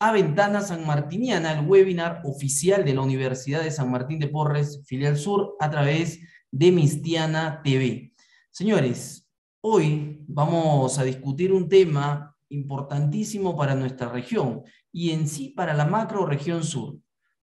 a Ventana San Martiniana, el webinar oficial de la Universidad de San Martín de Porres, filial sur, a través de Mistiana TV. Señores, hoy vamos a discutir un tema importantísimo para nuestra región y en sí para la macro región sur.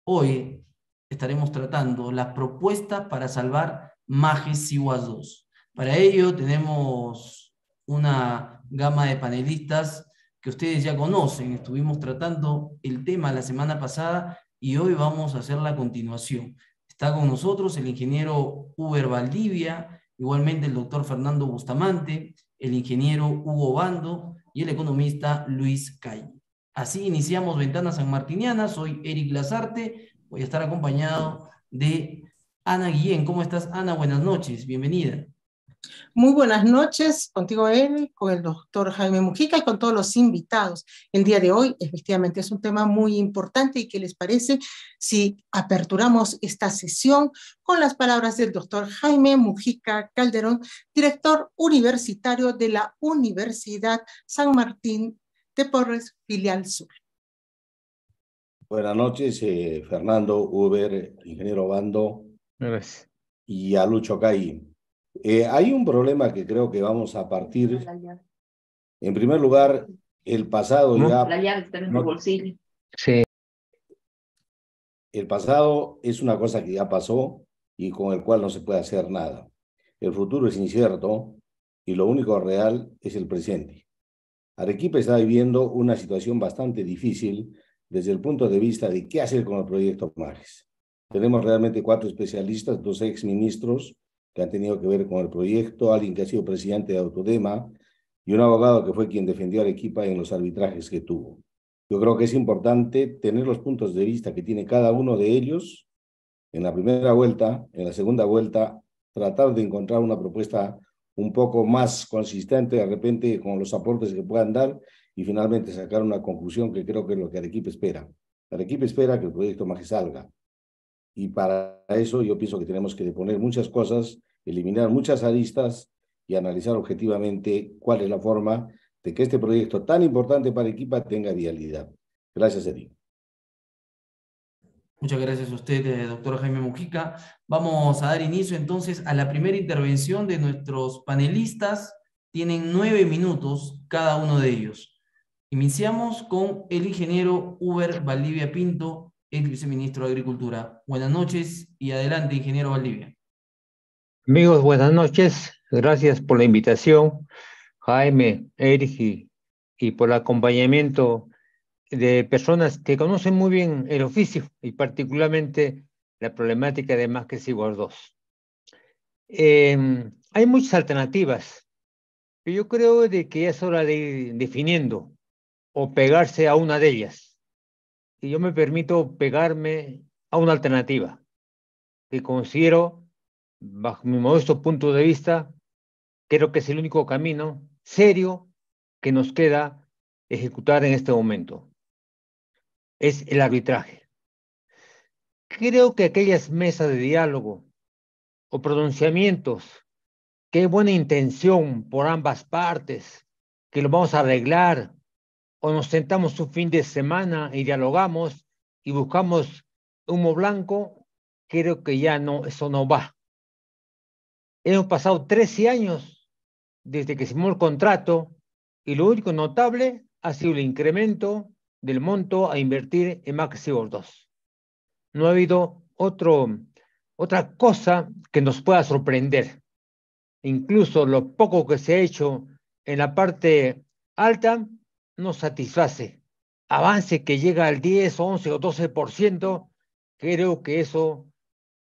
Hoy estaremos tratando las propuestas para salvar Majes y 2. Para ello tenemos una gama de panelistas que ustedes ya conocen. Estuvimos tratando el tema la semana pasada y hoy vamos a hacer la continuación. Está con nosotros el ingeniero Uber Valdivia, igualmente el doctor Fernando Bustamante, el ingeniero Hugo Bando y el economista Luis Calle. Así iniciamos Ventanas San Martiniana. Soy Eric Lazarte. Voy a estar acompañado de Ana Guillén. ¿Cómo estás, Ana? Buenas noches. Bienvenida. Muy buenas noches contigo, él, con el doctor Jaime Mujica y con todos los invitados. El día de hoy, efectivamente, es un tema muy importante y que les parece si aperturamos esta sesión con las palabras del doctor Jaime Mujica Calderón, director universitario de la Universidad San Martín de Porres, filial sur. Buenas noches, eh, Fernando Uber, ingeniero Bando. Y a Lucho Caín. Eh, hay un problema que creo que vamos a partir. En primer lugar, el pasado ya... bolsillo. Sí. El pasado es una cosa que ya pasó y con el cual no se puede hacer nada. El futuro es incierto y lo único real es el presente. Arequipa está viviendo una situación bastante difícil desde el punto de vista de qué hacer con el proyecto Mares. Tenemos realmente cuatro especialistas, dos exministros, que han tenido que ver con el proyecto, alguien que ha sido presidente de Autodema y un abogado que fue quien defendió a Arequipa en los arbitrajes que tuvo. Yo creo que es importante tener los puntos de vista que tiene cada uno de ellos en la primera vuelta, en la segunda vuelta, tratar de encontrar una propuesta un poco más consistente de repente con los aportes que puedan dar y finalmente sacar una conclusión que creo que es lo que Arequipa espera. Arequipa espera que el proyecto más salga. Y para eso yo pienso que tenemos que deponer muchas cosas, eliminar muchas aristas y analizar objetivamente cuál es la forma de que este proyecto tan importante para Equipa tenga realidad. Gracias, Edith. Muchas gracias a usted, eh, doctor Jaime Mujica. Vamos a dar inicio entonces a la primera intervención de nuestros panelistas. Tienen nueve minutos cada uno de ellos. Iniciamos con el ingeniero Uber Valdivia Pinto, es viceministro de Agricultura. Buenas noches y adelante, ingeniero Valdivia. Amigos, buenas noches. Gracias por la invitación, Jaime, ergi y por el acompañamiento de personas que conocen muy bien el oficio y particularmente la problemática de Más que 2. Em, hay muchas alternativas, pero yo creo de que es hora de ir definiendo o pegarse a una de ellas. Si yo me permito pegarme a una alternativa que considero, bajo mi modesto punto de vista, creo que es el único camino serio que nos queda ejecutar en este momento. Es el arbitraje. Creo que aquellas mesas de diálogo o pronunciamientos qué buena intención por ambas partes, que lo vamos a arreglar, o nos sentamos un fin de semana y dialogamos y buscamos humo blanco, creo que ya no, eso no va. Hemos pasado 13 años desde que se firmó el contrato y lo único notable ha sido el incremento del monto a invertir en Maxibor 2. No ha habido otra cosa que nos pueda sorprender. Incluso lo poco que se ha hecho en la parte alta no satisface. Avance que llega al 10, 11 o 12%, creo que eso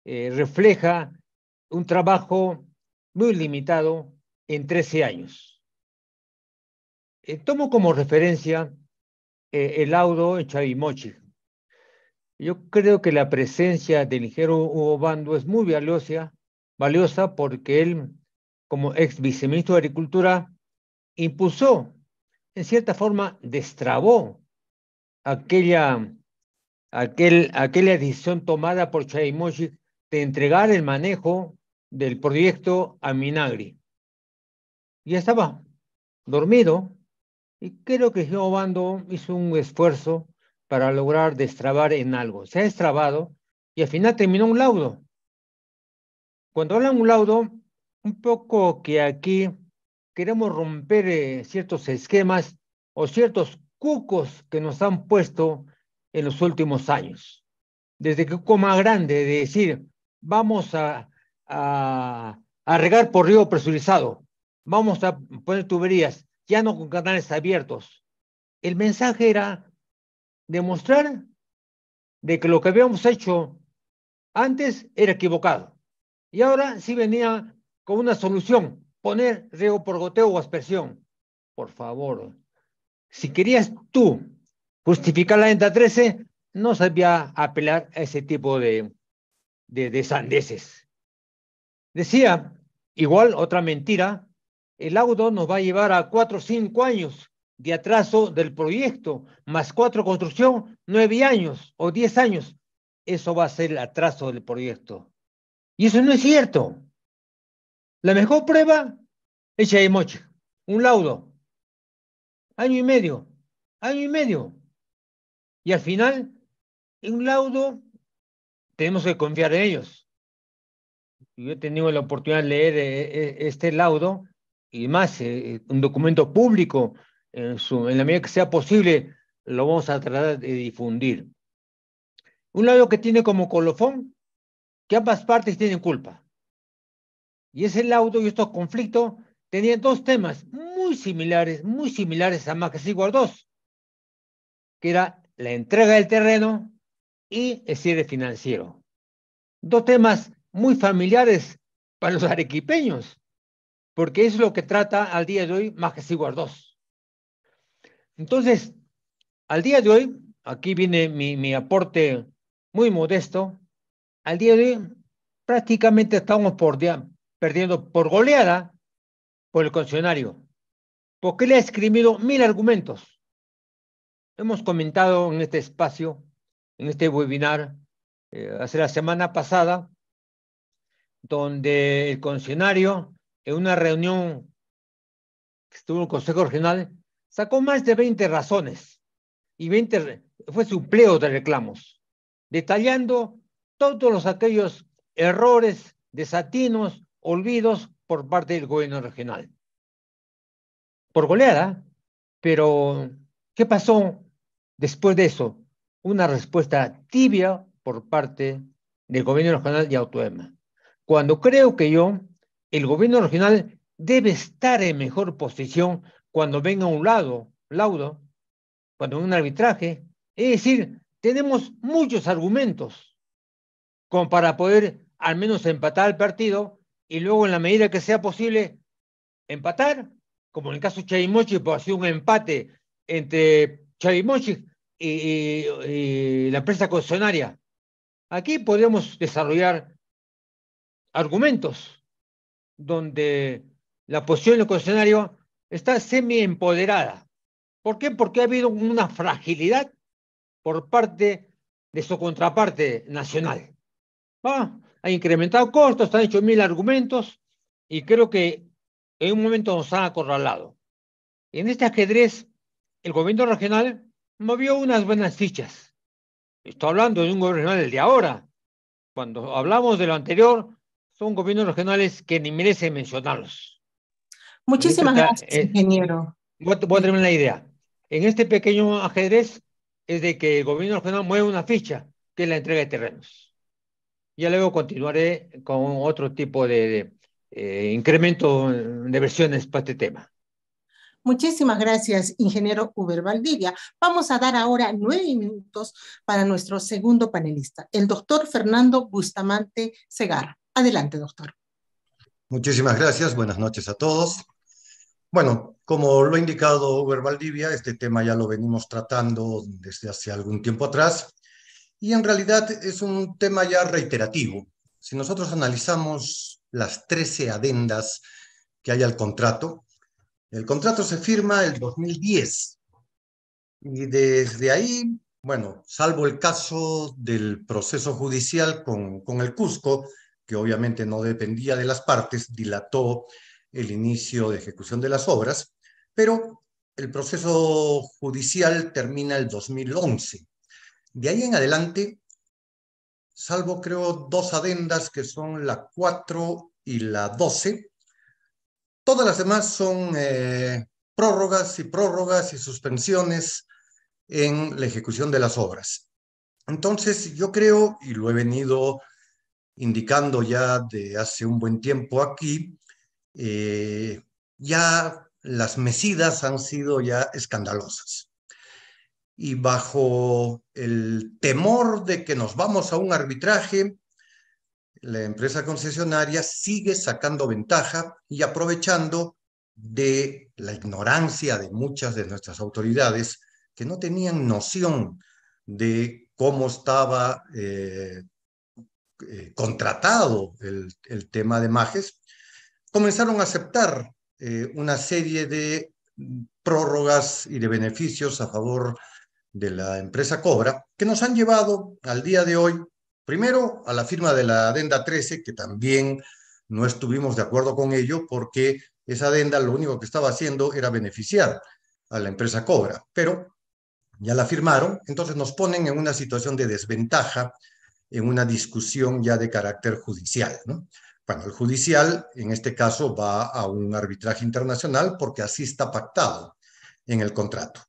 eh, refleja un trabajo muy limitado en 13 años. Eh, tomo como referencia eh, el laudo Chavimochi. Yo creo que la presencia del ligero Hugo Bando es muy valiosa, valiosa porque él, como ex viceministro de Agricultura, impulsó en cierta forma destrabó aquella, aquel, aquella decisión tomada por Chaimojic de entregar el manejo del proyecto a Minagri. Ya estaba dormido y creo que Giovanni hizo un esfuerzo para lograr destrabar en algo. Se ha destrabado y al final terminó un laudo. Cuando hablan un laudo, un poco que aquí queremos romper eh, ciertos esquemas o ciertos cucos que nos han puesto en los últimos años. Desde que más grande, de decir, vamos a, a, a, regar por río presurizado, vamos a poner tuberías, ya no con canales abiertos. El mensaje era demostrar de que lo que habíamos hecho antes era equivocado. Y ahora sí venía con una solución poner riego por goteo o aspersión. Por favor, si querías tú justificar la venta 13, no sabía apelar a ese tipo de, de, de sandeces. Decía, igual otra mentira, el auto nos va a llevar a cuatro o cinco años de atraso del proyecto, más cuatro construcción, nueve años o diez años. Eso va a ser el atraso del proyecto. Y eso no es cierto. La mejor prueba es Moche, un laudo, año y medio, año y medio. Y al final, en un laudo, tenemos que confiar en ellos. Yo he tenido la oportunidad de leer eh, eh, este laudo y más, eh, un documento público, en, su, en la medida que sea posible, lo vamos a tratar de difundir. Un laudo que tiene como colofón que ambas partes tienen culpa y ese laudo y estos conflictos tenían dos temas muy similares, muy similares a Max igual 2, que era la entrega del terreno y el cierre financiero. Dos temas muy familiares para los arequipeños, porque es lo que trata al día de hoy Max igual 2. Entonces, al día de hoy, aquí viene mi, mi aporte muy modesto, al día de hoy prácticamente estamos por, perdiendo por goleada por el concesionario, porque le ha escribido mil argumentos. Hemos comentado en este espacio, en este webinar, eh, hace la semana pasada, donde el concesionario, en una reunión que estuvo en el Consejo Regional, sacó más de 20 razones y 20, fue su pleo de reclamos, detallando todos los, aquellos errores, desatinos olvidos por parte del gobierno regional. Por goleada, pero ¿qué pasó después de eso? Una respuesta tibia por parte del gobierno regional y Autoema. Cuando creo que yo, el gobierno regional debe estar en mejor posición cuando venga un lado, laudo, cuando un arbitraje. Es decir, tenemos muchos argumentos como para poder al menos empatar el partido y luego en la medida que sea posible empatar, como en el caso de Chavimochi, pues ha sido un empate entre Chavimochi y, la empresa concesionaria. Aquí podemos desarrollar argumentos donde la posición del concesionario está semi-empoderada. ¿Por qué? Porque ha habido una fragilidad por parte de su contraparte nacional. ¿Va? Ha incrementado costos, han hecho mil argumentos y creo que en un momento nos han acorralado. En este ajedrez, el gobierno regional movió unas buenas fichas. Estoy hablando de un gobierno regional del de ahora. Cuando hablamos de lo anterior, son gobiernos regionales que ni merecen mencionarlos. Muchísimas este gracias, eh, ingeniero. Voy, voy a terminar la idea. En este pequeño ajedrez es de que el gobierno regional mueve una ficha, que es la entrega de terrenos. Ya luego continuaré con otro tipo de, eh, incremento de versiones para este tema. Muchísimas gracias, ingeniero Uber Valdivia. Vamos a dar ahora nueve minutos para nuestro segundo panelista, el doctor Fernando Bustamante Segarra. Adelante, doctor. Muchísimas gracias. Buenas noches a todos. Bueno, como lo ha indicado Uber Valdivia, este tema ya lo venimos tratando desde hace algún tiempo atrás. Y en realidad es un tema ya reiterativo. Si nosotros analizamos las 13 adendas que hay al contrato, el contrato se firma el 2010 y desde ahí, bueno, salvo el caso del proceso judicial con, con el Cusco, que obviamente no dependía de las partes, dilató el inicio de ejecución de las obras, pero el proceso judicial termina el 2011 de ahí en adelante, salvo creo dos adendas que son la 4 y la 12, todas las demás son eh, prórrogas y prórrogas y suspensiones en la ejecución de las obras. Entonces, yo creo, y lo he venido indicando ya de hace un buen tiempo aquí, eh, ya las mesidas han sido ya escandalosas y bajo el temor de que nos vamos a un arbitraje, la empresa concesionaria sigue sacando ventaja y aprovechando de la ignorancia de muchas de nuestras autoridades que no tenían noción de cómo estaba eh, eh, contratado el, el, tema de Majes, comenzaron a aceptar eh, una serie de prórrogas y de beneficios a favor de de la empresa Cobra, que nos han llevado al día de hoy, primero a la firma de la adenda 13, que también no estuvimos de acuerdo con ello porque esa adenda lo único que estaba haciendo era beneficiar a la empresa Cobra, pero ya la firmaron, entonces nos ponen en una situación de desventaja, en una discusión ya de carácter judicial. ¿no? Bueno, el judicial en este caso va a un arbitraje internacional porque así está pactado en el contrato.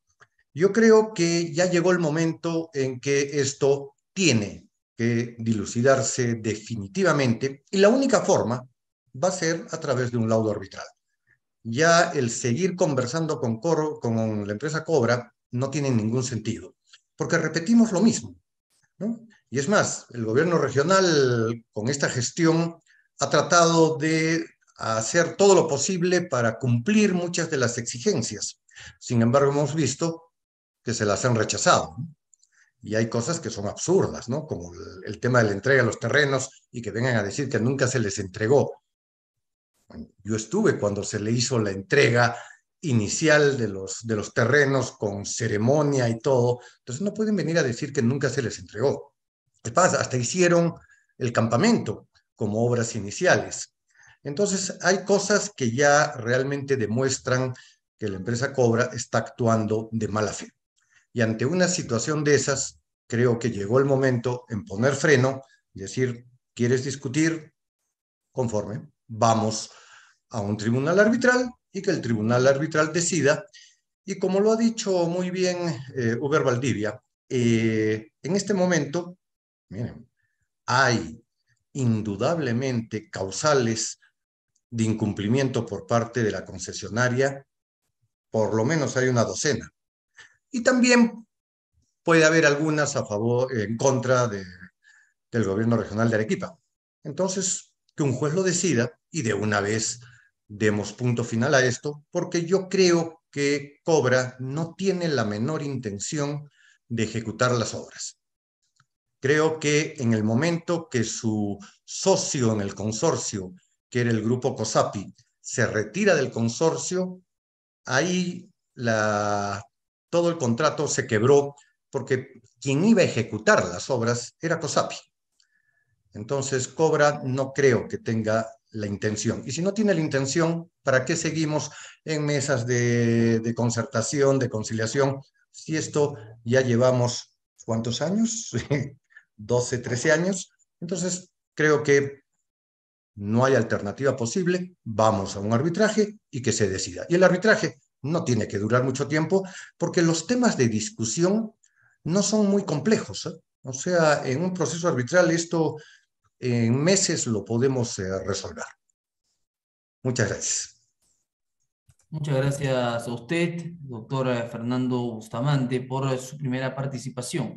Yo creo que ya llegó el momento en que esto tiene que dilucidarse definitivamente y la única forma va a ser a través de un laudo arbitral. Ya el seguir conversando con, Coro, con la empresa Cobra no tiene ningún sentido, porque repetimos lo mismo. ¿no? Y es más, el gobierno regional con esta gestión ha tratado de hacer todo lo posible para cumplir muchas de las exigencias. Sin embargo, hemos visto que se las han rechazado. Y hay cosas que son absurdas, ¿no? Como el, tema de la entrega de los terrenos y que vengan a decir que nunca se les entregó. yo estuve cuando se le hizo la entrega inicial de los, de los terrenos con ceremonia y todo. Entonces no pueden venir a decir que nunca se les entregó. ¿Qué pasa? Hasta hicieron el campamento como obras iniciales. Entonces hay cosas que ya realmente demuestran que la empresa Cobra está actuando de mala fe. Y ante una situación de esas, creo que llegó el momento en poner freno, y decir, ¿quieres discutir? Conforme, vamos a un tribunal arbitral y que el tribunal arbitral decida. Y como lo ha dicho muy bien eh, Uber Valdivia, eh, en este momento, miren, hay indudablemente causales de incumplimiento por parte de la concesionaria, por lo menos hay una docena y también puede haber algunas a favor, en contra de, del gobierno regional de Arequipa. Entonces, que un juez lo decida y de una vez demos punto final a esto, porque yo creo que Cobra no tiene la menor intención de ejecutar las obras. Creo que en el momento que su socio en el consorcio, que era el grupo COSAPI, se retira del consorcio, ahí la todo el contrato se quebró porque quien iba a ejecutar las obras era COSAPI. Entonces, Cobra no creo que tenga la intención. Y si no tiene la intención, ¿para qué seguimos en mesas de, concertación, de conciliación? Si esto ya llevamos, ¿cuántos años? 12, 13 años. Entonces, creo que no hay alternativa posible, vamos a un arbitraje y que se decida. Y el arbitraje no tiene que durar mucho tiempo, porque los temas de discusión no son muy complejos. ¿eh? O sea, en un proceso arbitral esto en meses lo podemos eh, resolver. Muchas gracias. Muchas gracias a usted, doctor Fernando Bustamante, por su primera participación.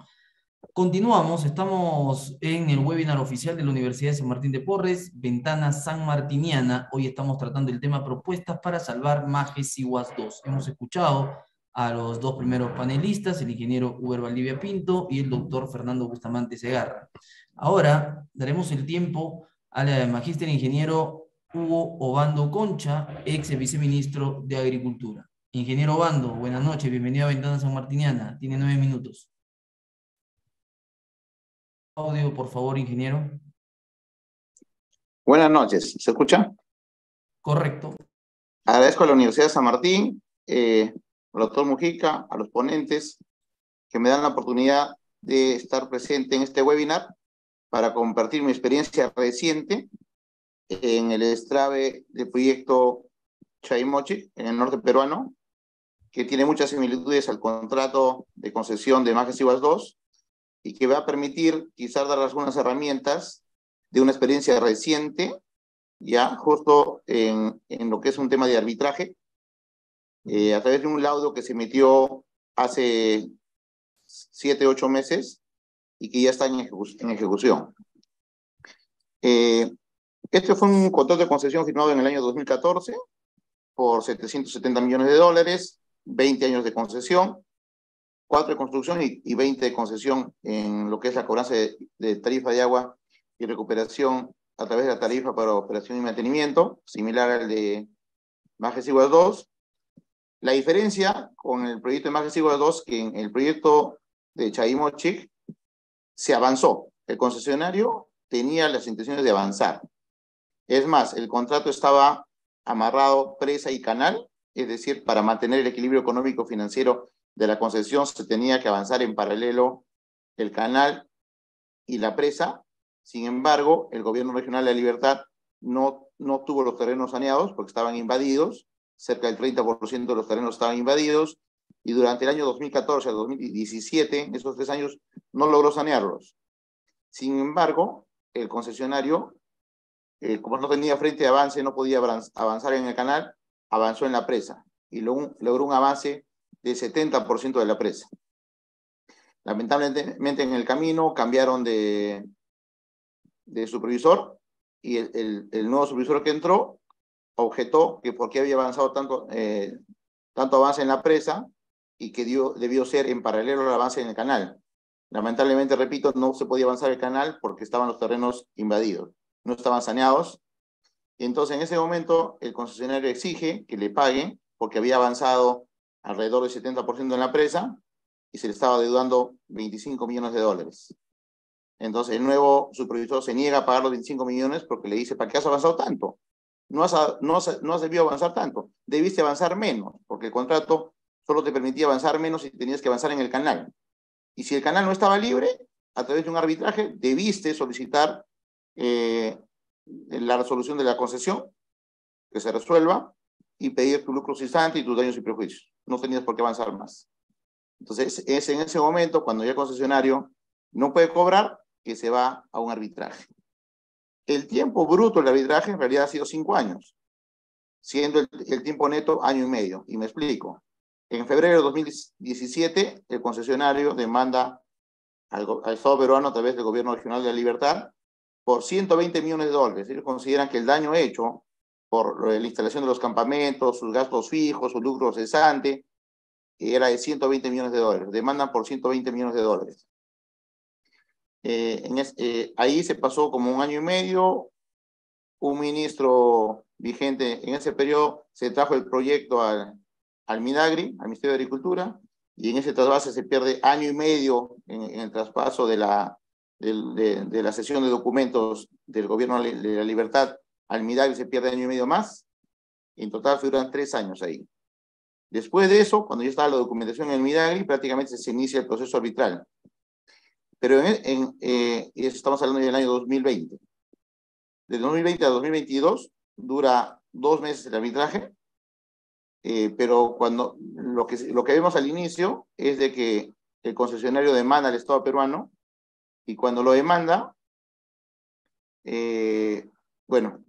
Continuamos, estamos en el webinar oficial de la Universidad de San Martín de Porres, Ventana San Martiniana. Hoy estamos tratando el tema propuestas para salvar Majes y Hemos escuchado a los dos primeros panelistas, el ingeniero Uber Valdivia Pinto y el doctor Fernando Bustamante Segarra. Ahora daremos el tiempo al magíster ingeniero Hugo Obando Concha, ex viceministro de Agricultura. Ingeniero Obando, buenas noches, bienvenido a Ventana San Martiniana. Tiene nueve minutos audio, por favor, ingeniero. Buenas noches, ¿se escucha? Correcto. Agradezco a la Universidad de San Martín, eh, al doctor Mujica, a los ponentes que me dan la oportunidad de estar presente en este webinar para compartir mi experiencia reciente en el estrave del proyecto Chaimochi, en el norte peruano, que tiene muchas similitudes al contrato de concesión de Majes Iguas 2, y que va a permitir quizás dar algunas herramientas de una experiencia reciente, ya justo en, en lo que es un tema de arbitraje, eh, a través de un laudo que se emitió hace siete, ocho meses y que ya está en, ejecución. Eh, este fue un contrato de concesión firmado en el año 2014 por 770 millones de dólares, 20 años de concesión, cuatro de construcción y, veinte 20 de concesión en lo que es la cobranza de, tarifa de agua y recuperación a través de la tarifa para operación y mantenimiento, similar al de Majes 2. La diferencia con el proyecto de Majes 2, que en el proyecto de Chaimochic se avanzó. El concesionario tenía las intenciones de avanzar. Es más, el contrato estaba amarrado presa y canal, es decir, para mantener el equilibrio económico financiero de la concesión se tenía que avanzar en paralelo el canal y la presa. Sin embargo, el gobierno regional de la Libertad no, no tuvo los terrenos saneados porque estaban invadidos, cerca del 30% de los terrenos estaban invadidos, y durante el año 2014 2017 2017, esos tres años, no logró sanearlos. Sin embargo, el concesionario, eh, como no tenía frente de avance, no podía avanzar en el canal, avanzó en la presa y logró un avance de 70% de la presa. Lamentablemente en el camino cambiaron de, de supervisor y el, el, nuevo supervisor que entró objetó que porque había avanzado tanto, eh, tanto avance en la presa y que dio, debió ser en paralelo al avance en el canal. Lamentablemente, repito, no se podía avanzar el canal porque estaban los terrenos invadidos, no estaban saneados. Y entonces en ese momento el concesionario exige que le paguen porque había avanzado alrededor del 70% en la presa y se le estaba deudando 25 millones de dólares. Entonces el nuevo supervisor se niega a pagar los 25 millones porque le dice, ¿para qué has avanzado tanto? No has, no has, no debido avanzar tanto, debiste avanzar menos, porque el contrato solo te permitía avanzar menos si tenías que avanzar en el canal. Y si el canal no estaba libre, a través de un arbitraje, debiste solicitar eh, la resolución de la concesión, que se resuelva, y pedir tu lucro cesante y tus daños y prejuicios no tenías por qué avanzar más. Entonces, es en ese momento cuando ya el concesionario no puede cobrar que se va a un arbitraje. El tiempo bruto del arbitraje en realidad ha sido cinco años, siendo el, tiempo neto año y medio. Y me explico. En febrero de 2017, el concesionario demanda al, al, Estado peruano a través del Gobierno Regional de la Libertad por 120 millones de dólares. Ellos consideran que el daño hecho por eh, la instalación de los campamentos, sus gastos fijos, su lucro cesante, era de 120 millones de dólares. Demandan por 120 millones de dólares. Eh, en eh, ahí se pasó como un año y medio. Un ministro vigente en ese periodo se trajo el proyecto al, al Minagri, al Ministerio de Agricultura, y en ese trasvase se pierde año y medio en, el traspaso de la, de la sesión de documentos del Gobierno de la Libertad Almidavio se pierde año y medio más. En total figuran tres años ahí. Después de eso, cuando ya está la documentación en el Almidagri, prácticamente se inicia el proceso arbitral. Pero en, eh, estamos hablando del año 2020. De 2020 a 2022 dura dos meses el arbitraje, eh, pero cuando lo que, lo que vemos al inicio es de que el concesionario demanda al Estado peruano y cuando lo demanda, eh, bueno,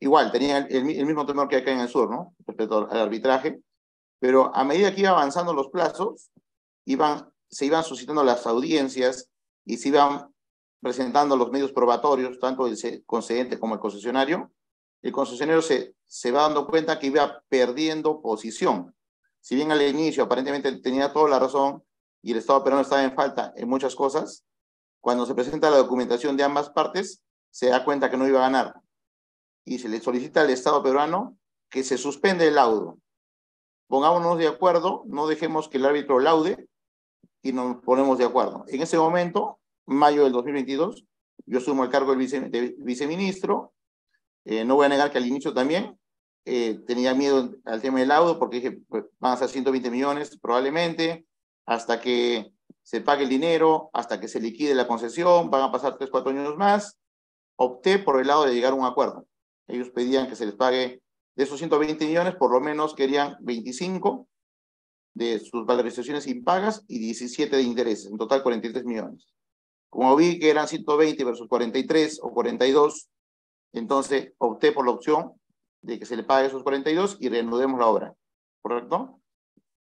igual, tenía el, mismo temor que acá en el sur, ¿no? Respecto al arbitraje, pero a medida que iban avanzando los plazos, iban, se iban suscitando las audiencias y se iban presentando los medios probatorios, tanto el concedente como el concesionario, el concesionario se, se va dando cuenta que iba perdiendo posición. Si bien al inicio aparentemente tenía toda la razón y el Estado peruano estaba en falta en muchas cosas, cuando se presenta la documentación de ambas partes, se da cuenta que no iba a ganar y se le solicita al Estado peruano que se suspende el laudo. Pongámonos de acuerdo, no dejemos que el árbitro laude y nos ponemos de acuerdo. En ese momento, mayo del 2022, yo sumo el cargo de, viceministro. Eh, no voy a negar que al inicio también eh, tenía miedo al tema del laudo porque dije, pues, van a ser 120 millones probablemente, hasta que se pague el dinero, hasta que se liquide la concesión, van a pasar tres cuatro años más. Opté por el lado de llegar a un acuerdo. Ellos pedían que se les pague de esos 120 millones, por lo menos querían 25 de sus valorizaciones impagas y 17 de intereses, en total 43 millones. Como vi que eran 120 versus 43 o 42, entonces opté por la opción de que se le pague esos 42 y reanudemos la obra, ¿correcto?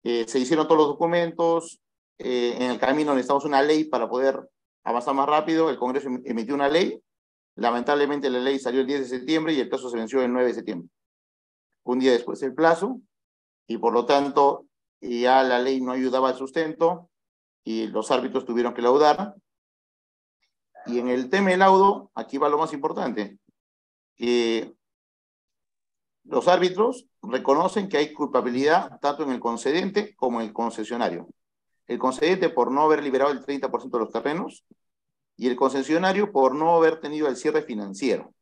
Eh, se hicieron todos los documentos, eh, en el camino necesitamos una ley para poder avanzar más rápido, el Congreso em-, emitió una ley Lamentablemente la ley salió el 10 de septiembre y el plazo se venció el 9 de septiembre. Un día después del plazo y por lo tanto ya la ley no ayudaba al sustento y los árbitros tuvieron que laudar. Y en el tema del laudo, aquí va lo más importante. los árbitros reconocen que hay culpabilidad tanto en el concedente como en el concesionario. El concedente por no haber liberado el 30% de los terrenos y el concesionario por no haber tenido el cierre financiero.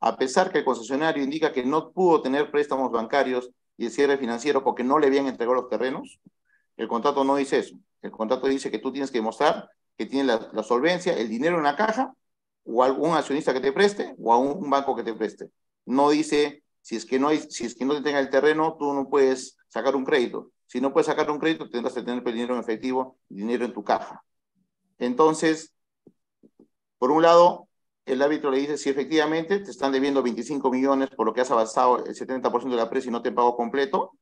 A pesar que el concesionario indica que no pudo tener préstamos bancarios y el cierre financiero porque no le habían entregado los terrenos, el contrato no dice eso. El contrato dice que tú tienes que demostrar que tienes la, solvencia, el dinero en la caja, o algún accionista que te preste, o a un, banco que te preste. No dice, si es, que no hay, si es que no te tenga el terreno, tú no puedes sacar un crédito. Si no puedes sacar un crédito, tendrás que tener el dinero en efectivo, dinero en tu caja. Entonces, por un lado, el árbitro le dice, si efectivamente te están debiendo 25 millones por lo que has avanzado el 70% de la presa y no te pago completo,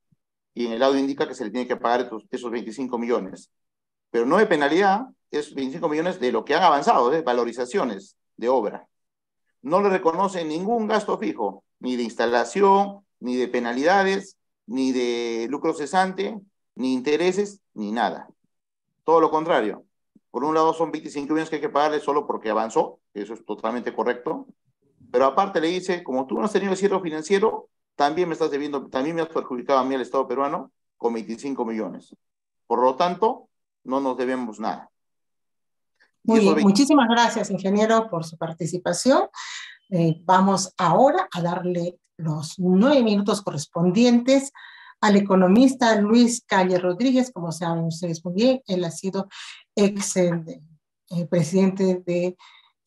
y en el lado indica que se le tiene que pagar esos 25 millones. Pero no de penalidad, es 25 millones de lo que han avanzado, de valorizaciones de obra. No le reconoce ningún gasto fijo, ni de instalación, ni de penalidades, ni de lucro cesante, ni intereses, ni nada. Todo lo contrario, por un lado son 25 millones que hay que pagarle solo porque avanzó, eso es totalmente correcto. Pero aparte le dice, como tú no has tenido cierre financiero, también me estás debiendo, también me has perjudicado a mí al Estado peruano con 25 millones. Por lo tanto, no nos debemos nada. Muy bien, muchísimas gracias, ingeniero, por su participación. Eh, vamos ahora a darle los nueve minutos correspondientes al economista Luis Calle Rodríguez, como saben ustedes muy bien, él ha sido ex eh, eh, presidente de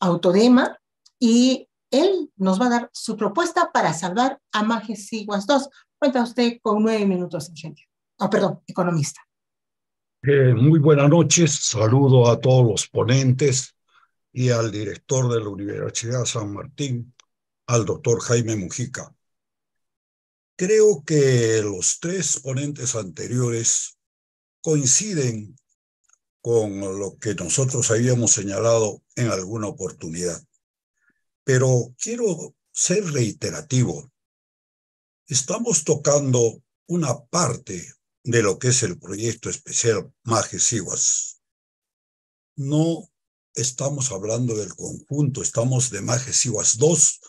Autodema y él nos va a dar su propuesta para salvar a Majesiguas II. 2. Cuenta usted con nueve minutos, ingeniero. Ah, perdón, economista. Eh, muy buenas noches, saludo a todos los ponentes y al director de la Universidad San Martín, al doctor Jaime Mujica. Creo que los tres ponentes anteriores coinciden con lo que nosotros habíamos señalado en alguna oportunidad. Pero quiero ser reiterativo. Estamos tocando una parte de lo que es el proyecto especial Majesiguas. No estamos hablando del conjunto, estamos de Majesiguas 2,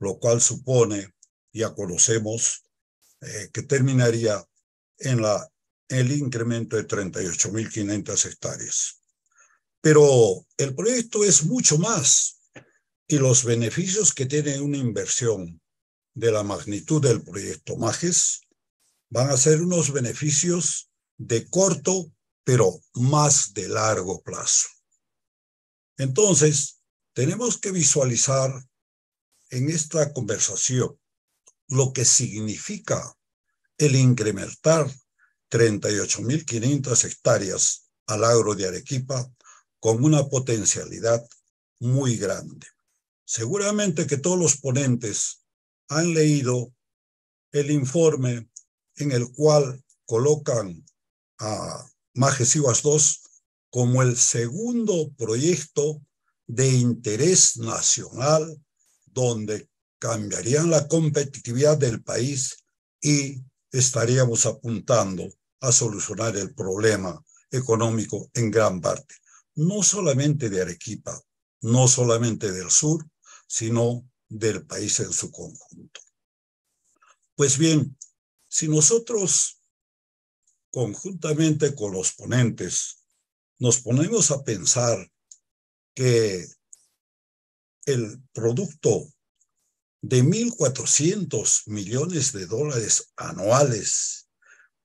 lo cual supone, ya conocemos, eh, que terminaría en la, el incremento de 38.500 hectáreas. Pero el proyecto es mucho más y los beneficios que tiene una inversión de la magnitud del proyecto MAGES van a ser unos beneficios de corto, pero más de largo plazo. Entonces, tenemos que visualizar en esta conversación lo que significa el incrementar 38.500 hectáreas al agro de Arequipa con una potencialidad muy grande. Seguramente que todos los ponentes han leído el informe en el cual colocan a Majes II como el segundo proyecto de interés nacional donde cambiarían la competitividad del país y estaríamos apuntando a solucionar el problema económico en gran parte, no solamente de Arequipa, no solamente del sur, sino del país en su conjunto. Pues bien, si nosotros conjuntamente con los ponentes nos ponemos a pensar que el producto de 1.400 millones de dólares anuales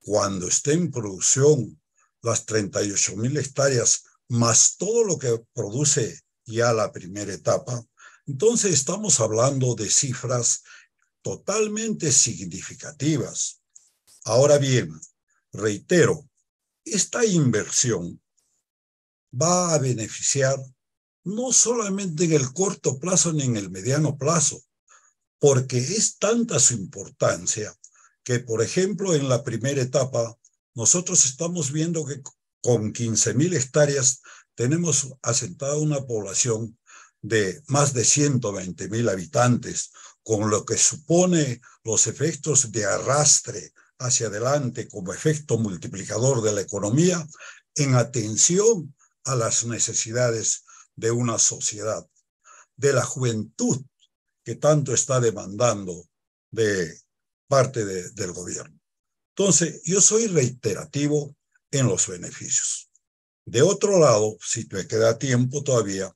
cuando esté en producción las 38.000 hectáreas más todo lo que produce ya la primera etapa, entonces estamos hablando de cifras totalmente significativas. Ahora bien, reitero, esta inversión va a beneficiar no solamente en el corto plazo ni en el mediano plazo, porque es tanta su importancia que, por ejemplo, en la primera etapa, nosotros estamos viendo que con 15.000 hectáreas tenemos asentada una población de más de 120.000 habitantes, con lo que supone los efectos de arrastre hacia adelante como efecto multiplicador de la economía en atención a las necesidades de una sociedad. De la juventud que tanto está demandando de parte del gobierno. Entonces, yo soy reiterativo en los beneficios. De otro lado, si me queda tiempo todavía,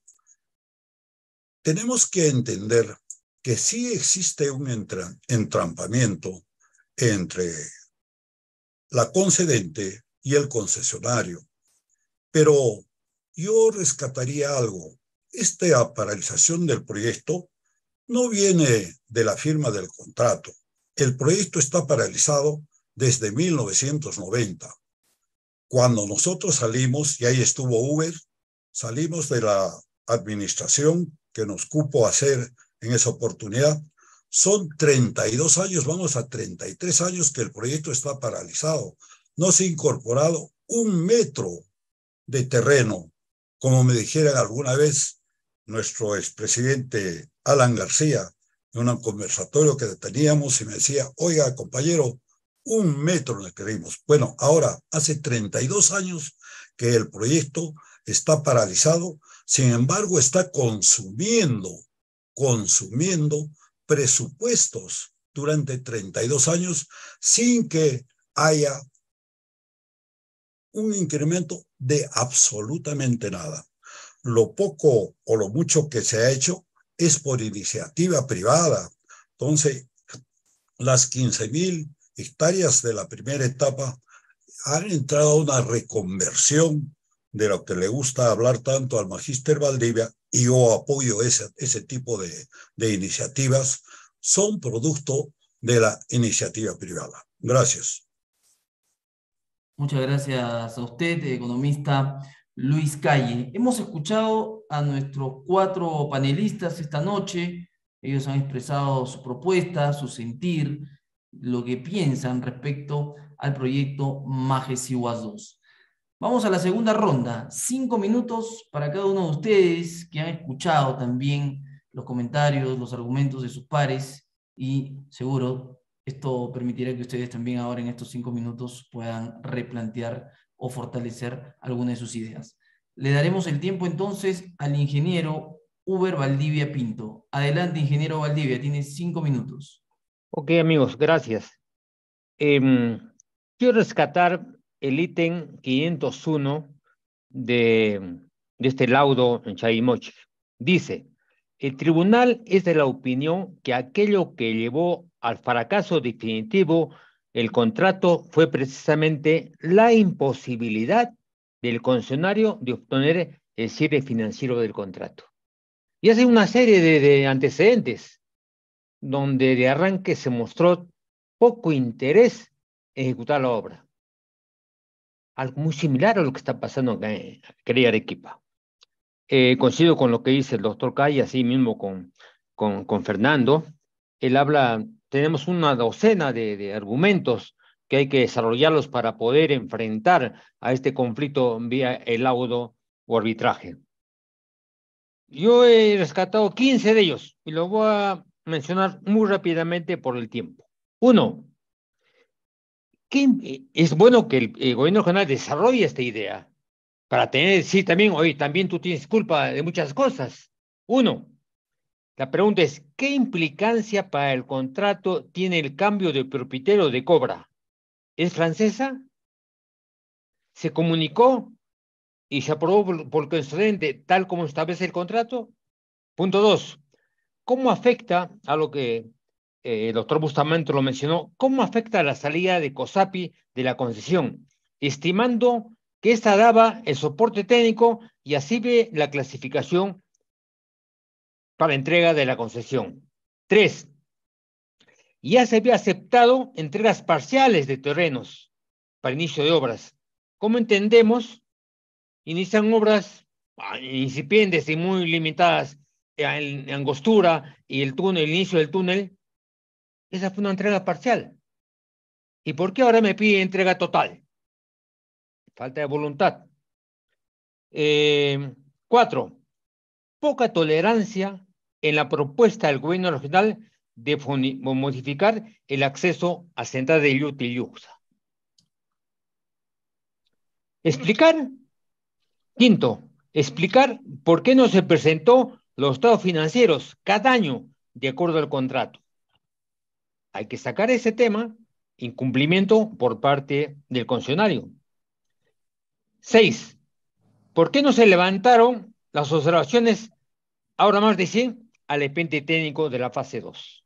tenemos que entender que sí existe un entrampamiento entre la concedente y el concesionario. Pero yo rescataría algo. Esta paralización del proyecto no viene de la firma del contrato. El proyecto está paralizado desde 1990. Cuando nosotros salimos, y ahí estuvo Uber, salimos de la administración que nos cupo hacer en esa oportunidad. Son 32 años, vamos a 33 años que el proyecto está paralizado. No se ha incorporado un metro de terreno, como me dijera alguna vez nuestro expresidente Alan García, en un conversatorio que teníamos y me decía, oiga, compañero, un metro le queremos. Bueno, ahora, hace 32 años que el proyecto está paralizado, sin embargo, está consumiendo, consumiendo presupuestos durante 32 años sin que haya un incremento de absolutamente nada. Lo poco o lo mucho que se ha hecho es por iniciativa privada. Entonces, las 15.000 hectáreas de la primera etapa han entrado a una reconversión de lo que le gusta hablar tanto al magíster Valdivia, y yo apoyo ese, ese tipo de, de iniciativas, son producto de la iniciativa privada. Gracias. Muchas gracias a usted, economista Luis Calle. Hemos escuchado a nuestros cuatro panelistas esta noche. Ellos han expresado su propuesta, su sentir, lo que piensan respecto al proyecto Majes 2. Vamos a la segunda ronda. Cinco minutos para cada uno de ustedes que han escuchado también los comentarios, los argumentos de sus pares y seguro esto permitirá que ustedes también ahora en estos cinco minutos puedan replantear o fortalecer alguna de sus ideas. Le daremos el tiempo entonces al ingeniero Uber Valdivia Pinto. Adelante, ingeniero Valdivia, tiene cinco minutos. Ok, amigos, gracias. Em, quiero rescatar el ítem 501 de, de este laudo en Chaimochi. Dice, el tribunal es de la opinión que aquello que llevó al fracaso definitivo el contrato fue precisamente la imposibilidad del concesionario de obtener el cierre financiero del contrato. Y hace una serie de, antecedentes donde de arranque se mostró poco interés en ejecutar la obra. Algo muy similar a lo que está pasando acá en Arequipa. Eh, coincido con lo que dice el doctor Calle, así mismo con, con, Fernando. Él habla, tenemos una docena de argumentos que hay que desarrollarlos para poder enfrentar a este conflicto vía el laudo o arbitraje. Yo he rescatado 15 de ellos y lo voy a mencionar muy rápidamente por el tiempo. Uno, eh, es bueno que el, gobierno general desarrolle esta idea para tener, sí, también, oye, también tú tienes culpa de muchas cosas. Uno, la pregunta es, ¿qué implicancia para el contrato tiene el cambio de propietario de cobra? es francesa, se comunicó y se aprobó por, por tal como establece el contrato. Punto dos, ¿cómo afecta a lo que eh, el doctor Bustamante lo mencionó? ¿Cómo afecta la salida de COSAPI de la concesión? Estimando que esta daba el soporte técnico y así ve la clasificación para entrega de la concesión. Tres, ya se había aceptado entregas parciales de terrenos para inicio de obras. Como entendemos, inician obras ah, incipientes y muy limitadas eh, en angostura y el túnel, inicio del túnel. Esa fue una entrega parcial. ¿Y por qué ahora me pide entrega total? Falta de voluntad. Eh, cuatro, poca tolerancia en la propuesta del gobierno regional de modificar el acceso a central de Yutilyusa. Explicar, quinto, explicar por qué no se presentó los estados financieros cada año de acuerdo al contrato. Hay que sacar ese tema, incumplimiento por parte del concesionario. Seis, ¿por qué no se levantaron las observaciones, ahora más de 100, al expediente técnico de la fase 2?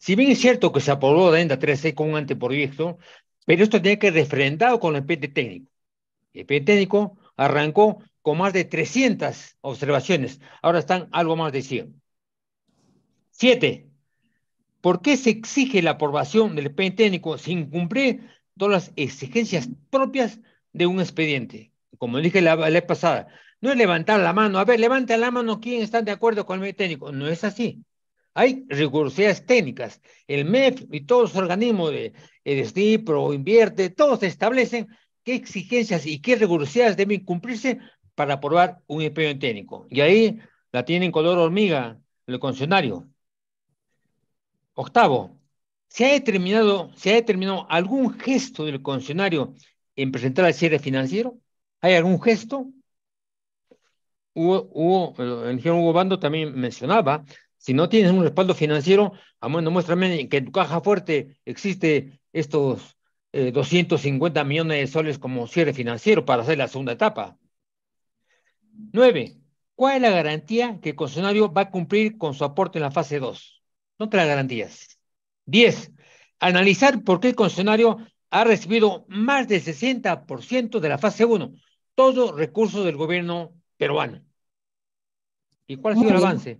Si bien es cierto que se aprobó la ENDA 13 con un anteproyecto, pero esto tenía que refrendado con el PT técnico. El PT técnico arrancó con más de 300 observaciones, ahora están algo más de 100. Siete, ¿por qué se exige la aprobación del PT técnico sin cumplir todas las exigencias propias de un expediente? Como dije la, vez pasada, no es levantar la mano, a ver, levanten la mano quien está de acuerdo con el expediente técnico, no es así. Hay rigurosidades técnicas. El MEF y todos los organismos de el eh, Invierte, todos establecen qué exigencias y qué rigurosidades deben cumplirse para aprobar un empeño técnico. Y ahí la tienen color hormiga el concesionario. Octavo, ¿se ha determinado, se ha determinado algún gesto del concesionario en presentar el cierre financiero? ¿Hay algún gesto? Eh, el ingeniero Hugo Bando también mencionaba si no tienes un respaldo financiero, a muéstrame que en tu caja fuerte existe estos 250 eh, millones de soles como cierre financiero para hacer la segunda etapa. Nueve, ¿cuál es la garantía que el concesionario va a cumplir con su aporte en la fase 2? te las garantías? Diez, analizar por qué el concesionario ha recibido más del 60% de la fase 1, todos recursos del gobierno peruano. ¿Y cuál ha sido el avance?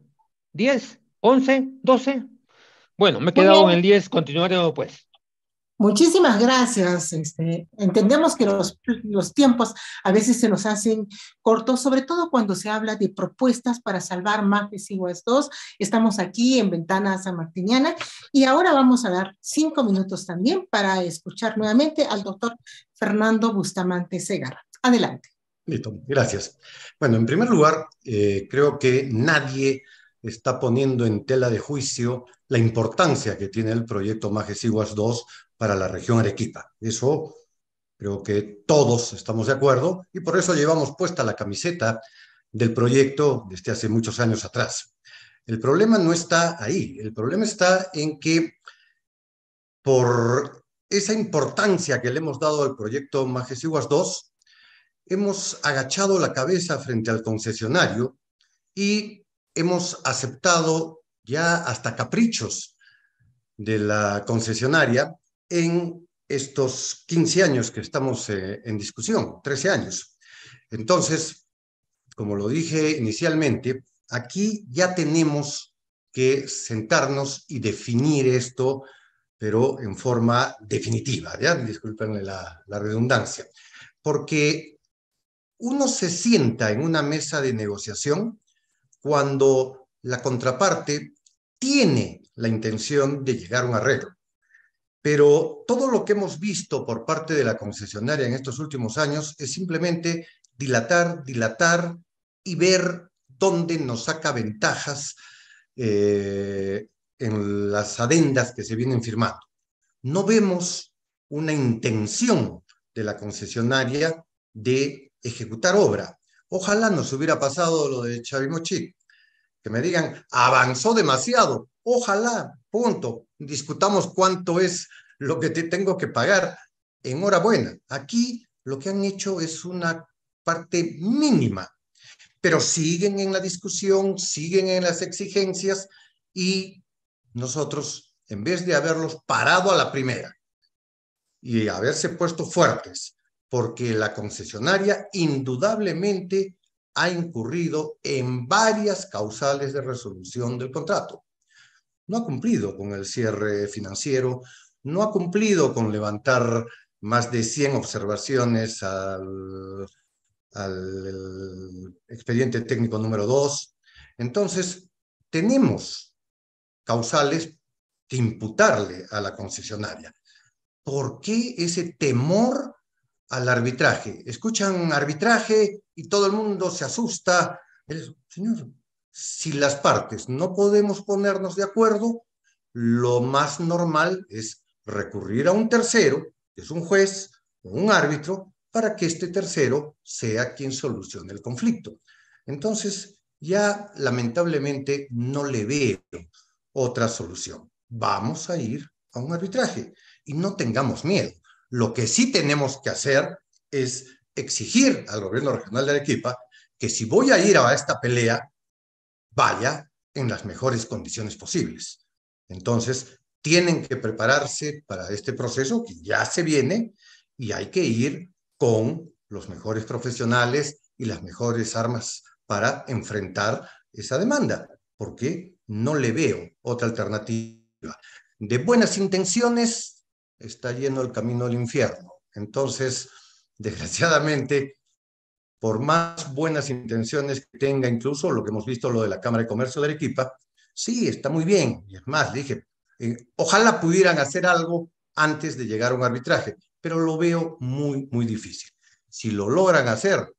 ¿10? ¿11? ¿12? Bueno, me he quedado en el 10, continuaremos pues. Muchísimas gracias. Este, entendemos que los, tiempos a veces se nos hacen cortos, sobre todo cuando se habla de propuestas para salvar más y Estamos aquí en Ventana San Martiniana y ahora vamos a dar cinco minutos también para escuchar nuevamente al doctor Fernando Bustamante Segarra. Adelante. Listo, gracias. Bueno, en primer lugar, eh, creo que nadie está poniendo en tela de juicio la importancia que tiene el proyecto Majesiguas II para la región Arequipa. Eso creo que todos estamos de acuerdo y por eso llevamos puesta la camiseta del proyecto desde hace muchos años atrás. El problema no está ahí, el problema está en que por esa importancia que le hemos dado al proyecto Majesiguas II, hemos agachado la cabeza frente al concesionario y hemos aceptado ya hasta caprichos de la concesionaria en estos 15 años que estamos eh, en discusión, 13 años. Entonces, como lo dije inicialmente, aquí ya tenemos que sentarnos y definir esto, pero en forma definitiva, ¿ya? la, la redundancia. Porque uno se sienta en una mesa de negociación cuando la contraparte tiene la intención de llegar a un arreglo. Pero todo lo que hemos visto por parte de la concesionaria en estos últimos años es simplemente dilatar, dilatar y ver dónde nos saca ventajas eh, en las adendas que se vienen firmando. No vemos una intención de la concesionaria de ejecutar obra, Ojalá nos hubiera pasado lo de Mochic. que me digan, avanzó demasiado. Ojalá, punto. Discutamos cuánto es lo que te tengo que pagar. Enhorabuena. Aquí lo que han hecho es una parte mínima, pero siguen en la discusión, siguen en las exigencias y nosotros, en vez de haberlos parado a la primera y haberse puesto fuertes porque la concesionaria indudablemente ha incurrido en varias causales de resolución del contrato. No ha cumplido con el cierre financiero, no ha cumplido con levantar más de 100 observaciones al, expediente técnico número dos. Entonces, tenemos causales de imputarle a la concesionaria. ¿Por qué ese temor al arbitraje. Escuchan arbitraje y todo el mundo se asusta. señor, si las partes no podemos ponernos de acuerdo, lo más normal es recurrir a un tercero, que es un juez o un árbitro, para que este tercero sea quien solucione el conflicto. Entonces, ya lamentablemente no le veo otra solución. Vamos a ir a un arbitraje y no tengamos miedo. Lo que sí tenemos que hacer es exigir al gobierno regional de Arequipa que si voy a ir a esta pelea, vaya en las mejores condiciones posibles. Entonces, tienen que prepararse para este proceso que ya se viene y hay que ir con los mejores profesionales y las mejores armas para enfrentar esa demanda, porque no le veo otra alternativa. De buenas intenciones está lleno el camino al infierno. Entonces, desgraciadamente, por más buenas intenciones que tenga, incluso lo que hemos visto, lo de la Cámara de Comercio de Arequipa, sí, está muy bien. Y es más, dije, eh, ojalá pudieran hacer algo antes de llegar a un arbitraje, pero lo veo muy, muy difícil. Si lo logran hacer,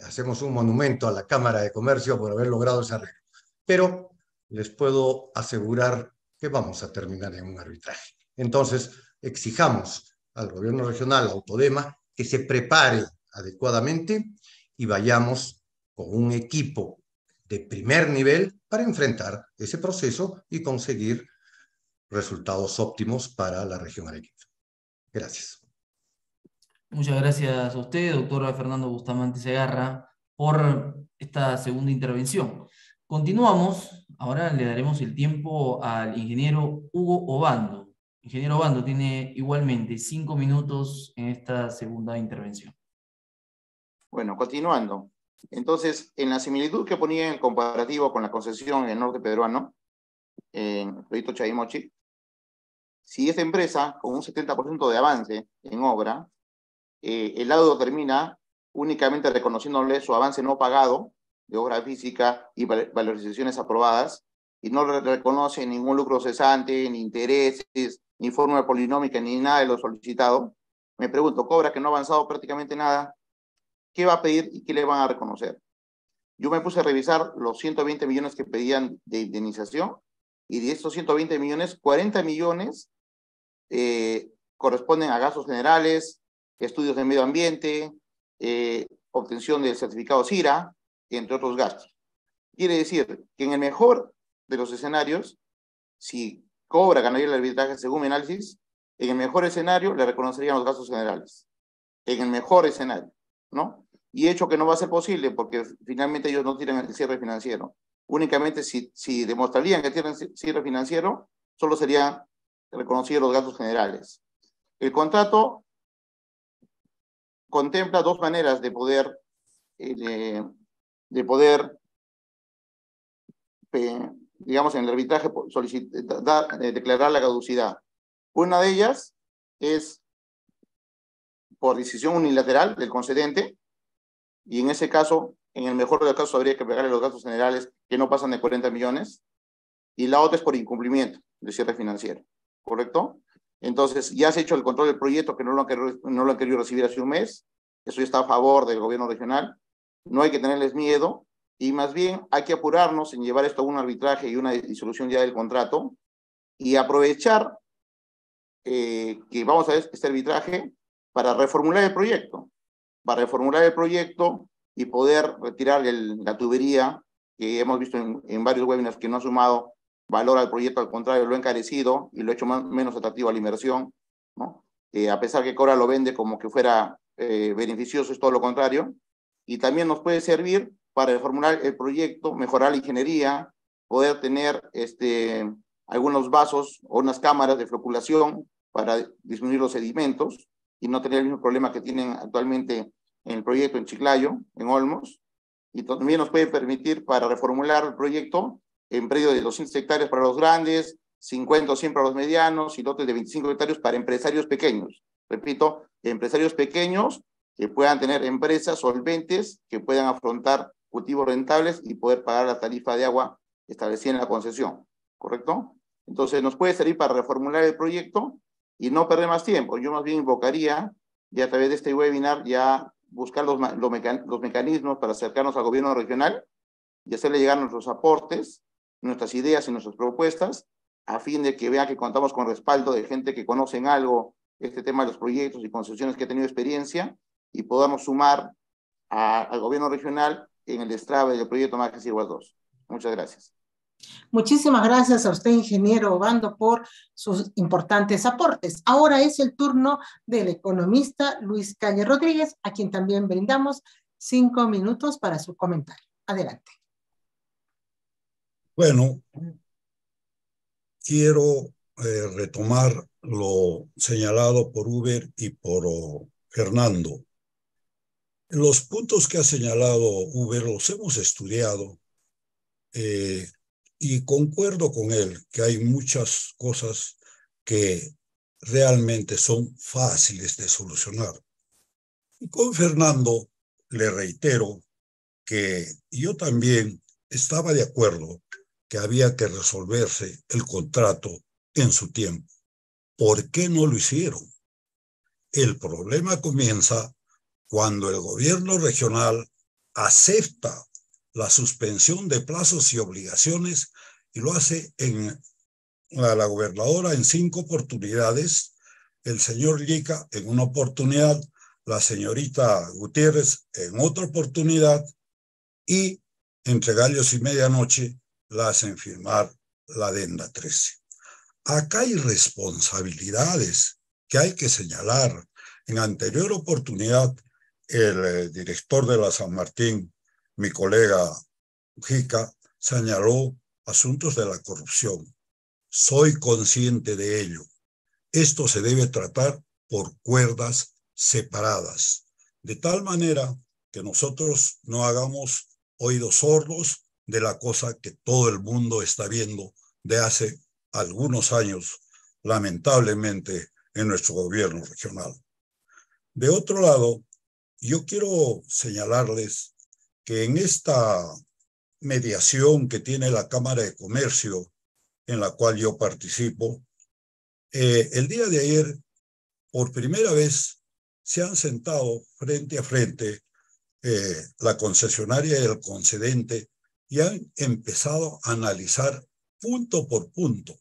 hacemos un monumento a la Cámara de Comercio por haber logrado ese arreglo. Pero les puedo asegurar que vamos a terminar en un arbitraje. Entonces, exijamos al gobierno regional, a Autodema, que se prepare adecuadamente y vayamos con un equipo de primer nivel para enfrentar ese proceso y conseguir resultados óptimos para la región Arequipa. Gracias. Muchas gracias a usted, doctor Fernando Bustamante Segarra, por esta segunda intervención. Continuamos, ahora le daremos el tiempo al ingeniero Hugo Obando Ingeniero Bando tiene igualmente cinco minutos en esta segunda intervención. Bueno, continuando. Entonces, en la similitud que ponía en el comparativo con la concesión en el norte peruano, en el proyecto Chaymochi, si esta empresa, con un 70% de avance en obra, eh, el lado termina únicamente reconociéndole su avance no pagado de obra física y valorizaciones aprobadas, y no reconoce ningún lucro cesante, ni intereses, ni fórmula polinómica, ni nada de lo solicitado, me pregunto, Cobra, que no ha avanzado prácticamente nada, ¿qué va a pedir y qué le van a reconocer? Yo me puse a revisar los 120 millones que pedían de indemnización y de estos 120 millones, 40 millones eh, corresponden a gastos generales, estudios de medio ambiente, eh, obtención del certificado CIRA, entre otros gastos. Quiere decir que en el mejor de los escenarios, si cobra ganaría el arbitraje según mi análisis, en el mejor escenario le reconocerían los gastos generales. En el mejor escenario, ¿no? Y hecho que no va a ser posible porque finalmente ellos no tienen el cierre financiero. Únicamente si, si demostrarían que tienen cierre financiero, solo serían reconocidos los gastos generales. El contrato contempla dos maneras de poder, eh, de, poder eh, digamos, en el arbitraje, solicitar, eh, eh, declarar la caducidad. Una de ellas es por decisión unilateral del concedente, y en ese caso, en el mejor de los casos, habría que pegarle los gastos generales que no pasan de 40 millones, y la otra es por incumplimiento de cierre financiero, ¿correcto? Entonces, ya has hecho el control del proyecto que no lo no lo han querido recibir hace un mes, eso ya está a favor del gobierno regional, no hay que tenerles miedo, y más bien hay que apurarnos en llevar esto a un arbitraje y una disolución ya del contrato y aprovechar eh, que vamos a ver este arbitraje para reformular el proyecto, para reformular el proyecto y poder retirar la tubería que hemos visto en, varios webinars que no ha sumado valor al proyecto, al contrario, lo ha encarecido y lo ha hecho menos atractivo a la inversión, ¿no? Eh, a pesar que Cora lo vende como que fuera eh, beneficioso, es todo lo contrario, y también nos puede servir para reformular el proyecto, mejorar la ingeniería, poder tener este, algunos vasos o unas cámaras de floculación para disminuir los sedimentos y no tener el mismo problema que tienen actualmente en el proyecto en Chiclayo, en Olmos. Y también nos puede permitir para reformular el proyecto en predio de 200 hectáreas para los grandes, 50 o 100 para los medianos y lotes de 25 hectáreas para empresarios pequeños. Repito, empresarios pequeños que puedan tener empresas solventes que puedan afrontar rentables y poder pagar la tarifa de agua establecida en la concesión, ¿correcto? Entonces nos puede servir para reformular el proyecto y no perder más tiempo. Yo más bien invocaría, ya a través de este webinar, ya buscar los, mecanismos para acercarnos al gobierno regional y hacerle llegar nuestros aportes, nuestras ideas y nuestras propuestas, a fin de que vea que contamos con respaldo de gente que conocen algo este tema de los proyectos y concesiones que ha tenido experiencia y podamos sumar al gobierno regional en el destrave del proyecto Max Igual 2. Muchas gracias. Muchísimas gracias a usted, ingeniero Obando, por sus importantes aportes. Ahora es el turno del economista Luis Calle Rodríguez, a quien también brindamos cinco minutos para su comentario. Adelante. Bueno, quiero eh, retomar lo señalado por Uber y por oh, Fernando los puntos que ha señalado Uber los hemos estudiado eh, y concuerdo con él que hay muchas cosas que realmente son fáciles de solucionar. Y con Fernando le reitero que yo también estaba de acuerdo que había que resolverse el contrato en su tiempo. ¿Por qué no lo hicieron? El problema comienza cuando el gobierno regional acepta la suspensión de plazos y obligaciones y lo hace en la, gobernadora en cinco oportunidades, el señor Lica en una oportunidad, la señorita Gutiérrez en otra oportunidad y entre gallos y medianoche la hacen firmar la adenda 13. Acá hay responsabilidades que hay que señalar. En anterior oportunidad, el eh, director de la San Martín, mi colega Jica, señaló asuntos de la corrupción. Soy consciente de ello. Esto se debe tratar por cuerdas separadas, de tal manera que nosotros no hagamos oídos sordos de la cosa que todo el mundo está viendo de hace algunos años, lamentablemente, en nuestro gobierno regional. De otro lado, yo quiero señalarles que en esta mediación que tiene la Cámara de Comercio, en la cual yo participo, eh, el día de ayer, por primera vez, se han sentado frente a frente eh, la concesionaria y el concedente y han empezado a analizar punto por punto.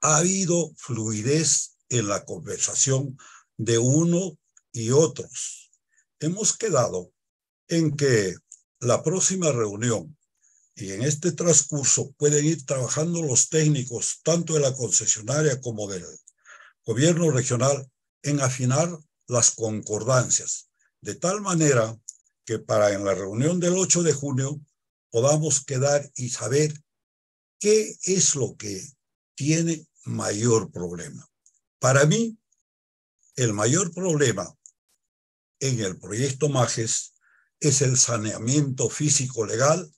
Ha habido fluidez en la conversación de uno y otros hemos quedado en que la próxima reunión y en este transcurso pueden ir trabajando los técnicos, tanto de la concesionaria como del gobierno regional, en afinar las concordancias, de tal manera que para en la reunión del 8 de junio podamos quedar y saber qué es lo que tiene mayor problema. Para mí, el mayor problema en el proyecto Majes, es el saneamiento físico legal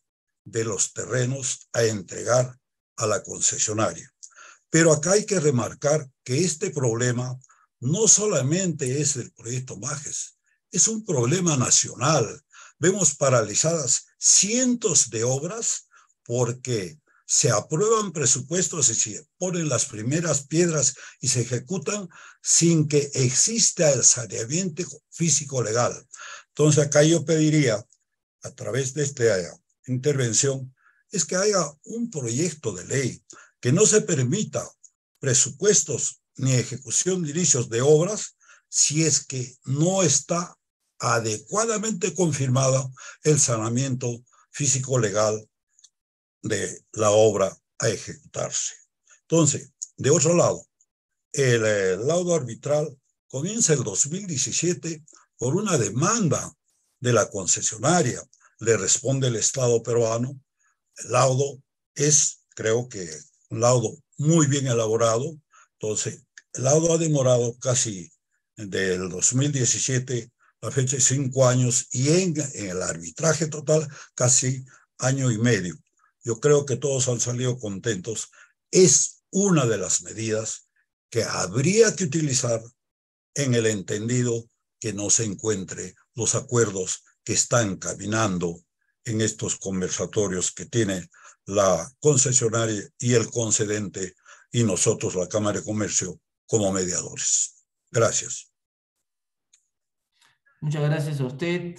de los terrenos a entregar a la concesionaria. Pero acá hay que remarcar que este problema no solamente es del proyecto MAGES, es un problema nacional. Vemos paralizadas cientos de obras porque se aprueban presupuestos y se ponen las primeras piedras y se ejecutan sin que exista el saneamiento físico legal. Entonces acá yo pediría, a través de esta intervención, es que haya un proyecto de ley que no se permita presupuestos ni ejecución de inicios de obras si es que no está adecuadamente confirmado el saneamiento físico legal de la obra a ejecutarse. Entonces, de otro lado, el, eh, laudo arbitral comienza el 2017 por una demanda de la concesionaria. Le responde el Estado peruano. El laudo es, creo que, un laudo muy bien elaborado. Entonces, el laudo ha demorado casi del 2017 la fecha de cinco años y en el arbitraje total casi año y medio. Yo creo que todos han salido contentos. Es una de las medidas que habría que utilizar en el entendido que no se encuentre los acuerdos que están caminando en estos conversatorios que tiene la concesionaria y el concedente y nosotros, la Cámara de Comercio, como mediadores. Gracias. Muchas gracias a usted,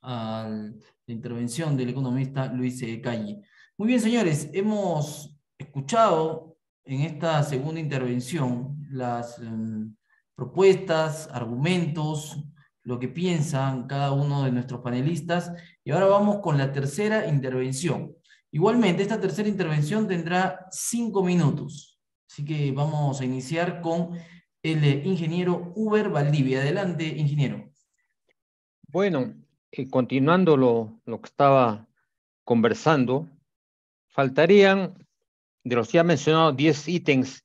al la intervención del economista Luis Calle. Muy bien, señores, hemos escuchado en esta segunda intervención las em, propuestas, argumentos, lo que piensan cada uno de nuestros panelistas y ahora vamos con la tercera intervención. Igualmente, esta tercera intervención tendrá cinco minutos, así que vamos a iniciar con el ingeniero Uber Valdivia. Adelante, ingeniero. Bueno, eh, continuando lo, lo, que estaba conversando, faltarían de los ya mencionados 10 ítems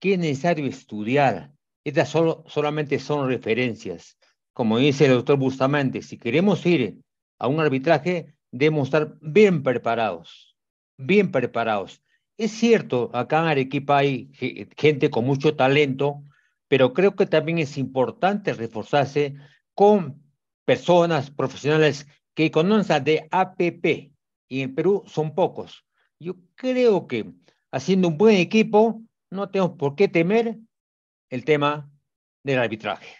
que es necesario estudiar. Estas solo, solamente son referencias. Como dice el doctor Bustamante, si queremos ir a un arbitraje, debemos estar bien preparados, bien preparados. Es cierto, acá en Arequipa hay gente con mucho talento, pero creo que también es importante reforzarse con personas profesionales que conocen de APP y en Perú son pocos. Yo creo que haciendo un buen equipo no tenemos por qué temer el tema del arbitraje.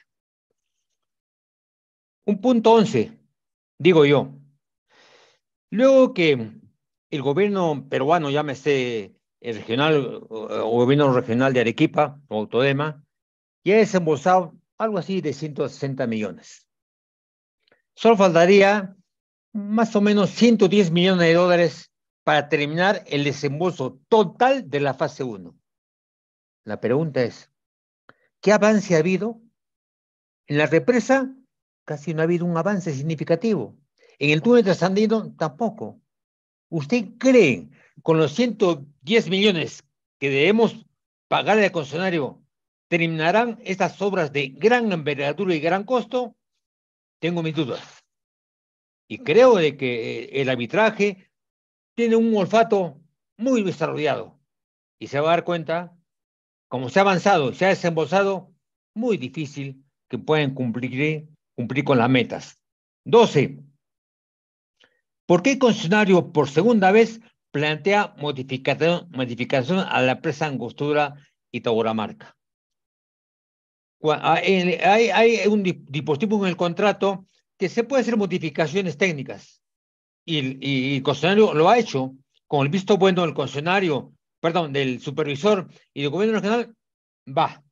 Un punto 11, digo yo. Luego que el gobierno peruano, llámese el regional, o gobierno regional de Arequipa Autodema, ya ha desembolsado algo así de 160 millones. Solo faltaría más o menos 110 millones de dólares para terminar el desembolso total de la fase 1. La pregunta es, ¿qué avance ha habido? En la represa casi no ha habido un avance significativo. En el túnel trasandino tampoco. ¿Usted cree con los 110 millones que debemos pagar al concesionario terminarán estas obras de gran envergadura y gran costo? Tengo mis dudas. Y creo de que eh, el arbitraje tiene un olfato muy desarrollado y se va a dar cuenta, como se ha avanzado, se ha desembolsado, muy difícil que puedan cumplir, cumplir con las metas. 12. ¿Por qué el concesionario por segunda vez plantea modificación, a la presa Angostura y Tauramarca? Ah, hay, un dispositivo en el contrato que se puede hacer modificaciones técnicas. Y, y, el concesionario lo ha hecho con el visto bueno del concesionario, perdón, del supervisor y del gobierno nacional, va.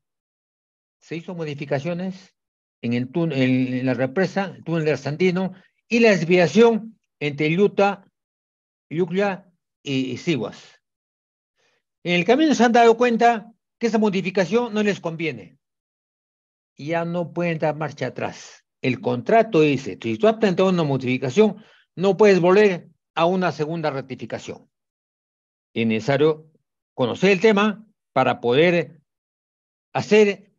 Se hizo modificaciones en, el túnel, en la represa, el túnel de Arsandino y la desviación entre Yuta, Yuclia y Siguas. En el camino se han dado cuenta que esa modificación no les conviene ya no pueden dar marcha atrás. El contrato dice, si tú has planteado una modificación, no puedes volver a una segunda ratificación. Es necesario conocer el tema para poder hacer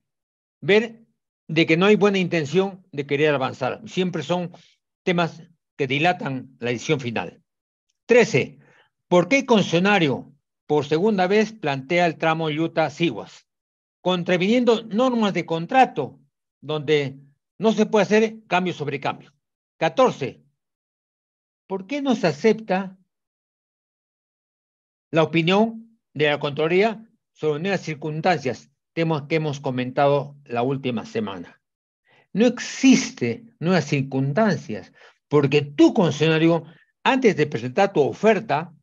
ver de que no hay buena intención de querer avanzar. Siempre son temas que dilatan la decisión final. 13. ¿Por qué el concesionario por segunda vez plantea el tramo Utah-Siguas? contraviniendo normas de contrato, donde no se puede hacer cambio sobre cambio. 14. ¿Por qué no se acepta la opinión de la Contraloría sobre nuevas circunstancias, temas que hemos comentado la última semana? No existe nuevas circunstancias, porque tú, concesionario, antes de presentar tu oferta,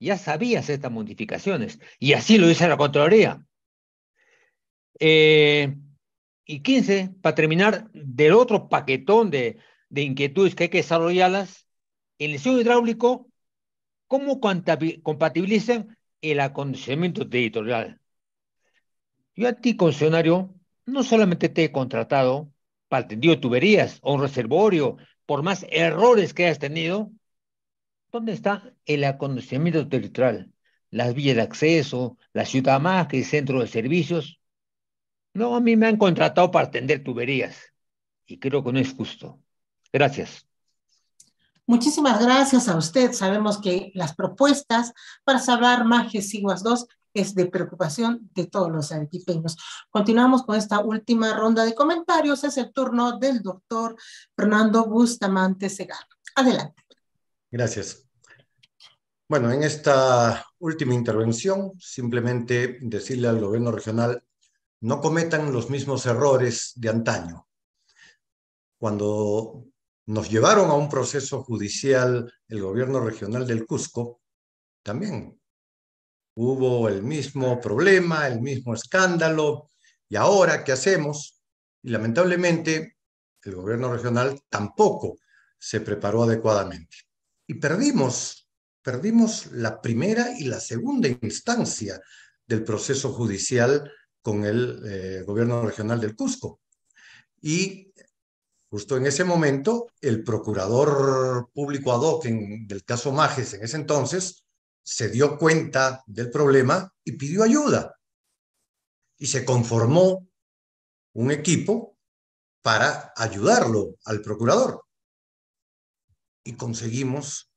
ya sabías estas modificaciones, y así lo dice la Contraloría. Eh, y 15, para terminar, del otro paquetón de, inquietudes que hay que desarrollarlas, el diseño hidráulico, ¿cómo compatibilizan el acondicionamiento territorial? Yo a ti, concesionario, no solamente te he contratado para el tendido de tuberías o un reservorio, por más errores que hayas tenido, ¿dónde está el acondicionamiento territorial? Las vías de acceso, la ciudad más que el centro de servicios. No, a mí me han contratado para atender tuberías y creo que no es justo. Gracias. Muchísimas gracias a usted. Sabemos que las propuestas para salvar Majes II 2 es de preocupación de todos los arequipeños. Continuamos con esta última ronda de comentarios. Es el turno del doctor Fernando Bustamante Segar. Adelante. Gracias. Bueno, en esta última intervención, simplemente decirle al gobierno regional no cometan los mismos errores de antaño. Cuando nos llevaron a un proceso judicial el gobierno regional del Cusco, también hubo el mismo problema, el mismo escándalo, y ahora, ¿qué hacemos? Y lamentablemente, el gobierno regional tampoco se preparó adecuadamente. Y perdimos, perdimos la primera y la segunda instancia del proceso judicial con el eh, gobierno regional del Cusco. Y justo en ese momento, el procurador público ad hoc del caso Majes en ese entonces se dio cuenta del problema y pidió ayuda. Y se conformó un equipo para ayudarlo al procurador. Y conseguimos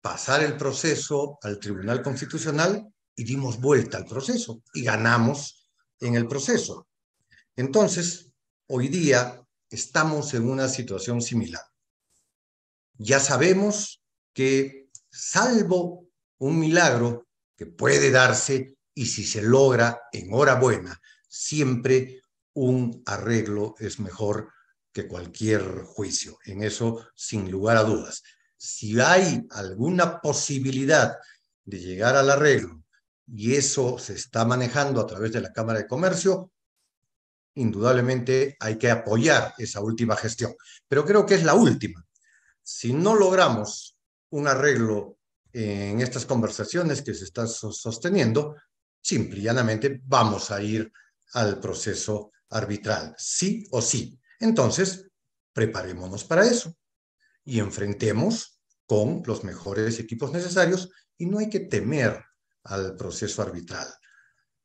pasar el proceso al Tribunal Constitucional y dimos vuelta al proceso y ganamos en el proceso. Entonces, hoy día estamos en una situación similar. Ya sabemos que salvo un milagro que puede darse y si se logra, en hora buena, siempre un arreglo es mejor que cualquier juicio. En eso, sin lugar a dudas. Si hay alguna posibilidad de llegar al arreglo y eso se está manejando a través de la Cámara de Comercio, indudablemente hay que apoyar esa última gestión. Pero creo que es la última. Si no logramos un arreglo en estas conversaciones que se están sosteniendo, simple y llanamente vamos a ir al proceso arbitral, sí o sí. Entonces, preparémonos para eso y enfrentemos con los mejores equipos necesarios y no hay que temer al proceso arbitral.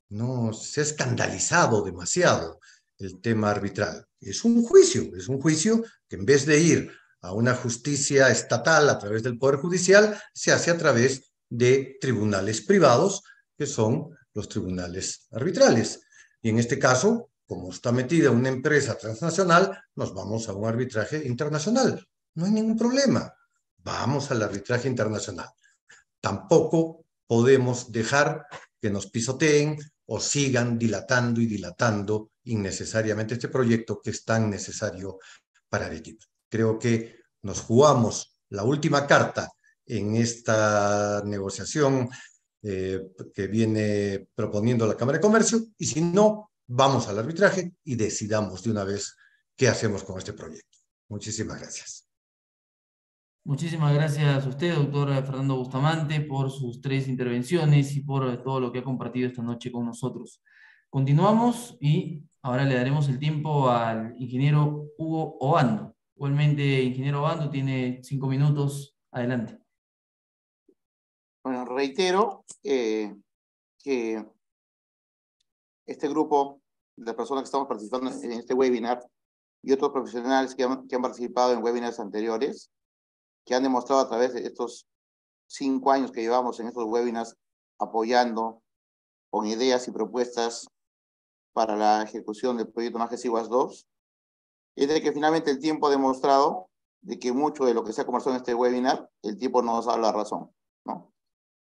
No se ha escandalizado demasiado el tema arbitral. Es un juicio, es un juicio que en vez de ir a una justicia estatal a través del Poder Judicial, se hace a través de tribunales privados, que son los tribunales arbitrales. Y en este caso, como está metida una empresa transnacional, nos vamos a un arbitraje internacional. No hay ningún problema. Vamos al arbitraje internacional. Tampoco podemos dejar que nos pisoteen o sigan dilatando y dilatando innecesariamente este proyecto que es tan necesario para el equipo. Creo que nos jugamos la última carta en esta negociación eh, que viene proponiendo la Cámara de Comercio y si no, vamos al arbitraje y decidamos de una vez qué hacemos con este proyecto. Muchísimas gracias. Muchísimas gracias a usted, doctor Fernando Bustamante, por sus tres intervenciones y por todo lo que ha compartido esta noche con nosotros. Continuamos y ahora le daremos el tiempo al ingeniero Hugo Obando. Igualmente, ingeniero Obando tiene cinco minutos. Adelante. Bueno, reitero eh, que este grupo de personas que estamos participando en este webinar y otros profesionales que han participado en webinars anteriores que han demostrado a través de estos cinco años que llevamos en estos webinars apoyando con ideas y propuestas para la ejecución del proyecto Majes II, 2, es de que finalmente el tiempo ha demostrado de que mucho de lo que se ha conversado en este webinar, el tiempo nos da la razón. ¿no?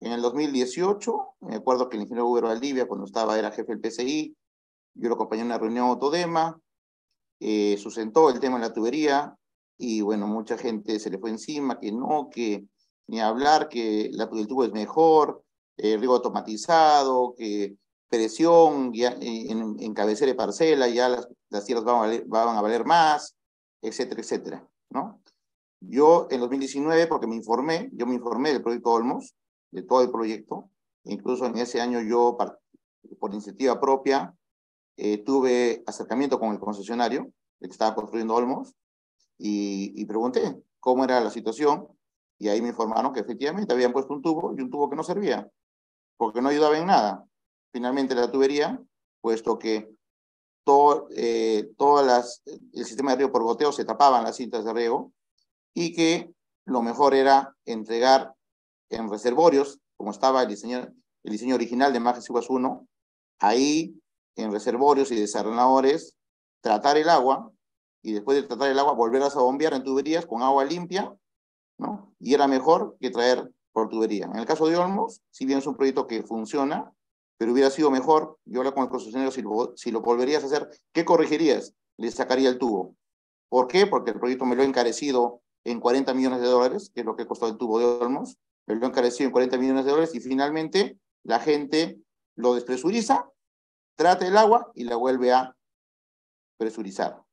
En el 2018, me acuerdo que el ingeniero Hugo Valdivia, cuando estaba, era jefe del PCI, yo lo acompañé en una reunión autodema, eh, sustentó el tema en la tubería, y bueno, mucha gente se le fue encima, que no, que ni hablar, que la tubo es mejor, el eh, riego automatizado, que presión ya, eh, en, en cabecera de parcela, ya las, tierras van a, valer, más, etcétera, etcétera, ¿no? Yo en 2019, porque me informé, yo me informé del proyecto Olmos, de todo el proyecto, incluso en ese año yo, por iniciativa propia, eh, tuve acercamiento con el concesionario, el que estaba construyendo Olmos, y, pregunté cómo era la situación y ahí me informaron que efectivamente habían puesto un tubo y un tubo que no servía, porque no ayudaba en nada. Finalmente la tubería, puesto que todo, eh, todas el sistema de riego por goteo se tapaban las cintas de riego y que lo mejor era entregar en reservorios, como estaba el diseño, el diseño original de Majes uno ahí en reservorios y desarenadores, tratar el agua y después de tratar el agua volverás a bombear en tuberías con agua limpia, ¿no? Y era mejor que traer por tubería. En el caso de Olmos, si bien es un proyecto que funciona, pero hubiera sido mejor, yo hablo con el concesionario, si lo, si lo volverías a hacer, ¿qué corregirías? Le sacaría el tubo. ¿Por qué? Porque el proyecto me lo ha encarecido en 40 millones de dólares, que es lo que costó el tubo de Olmos, me lo ha encarecido en 40 millones de dólares y finalmente la gente lo despresuriza, trata el agua y la vuelve a presurizar.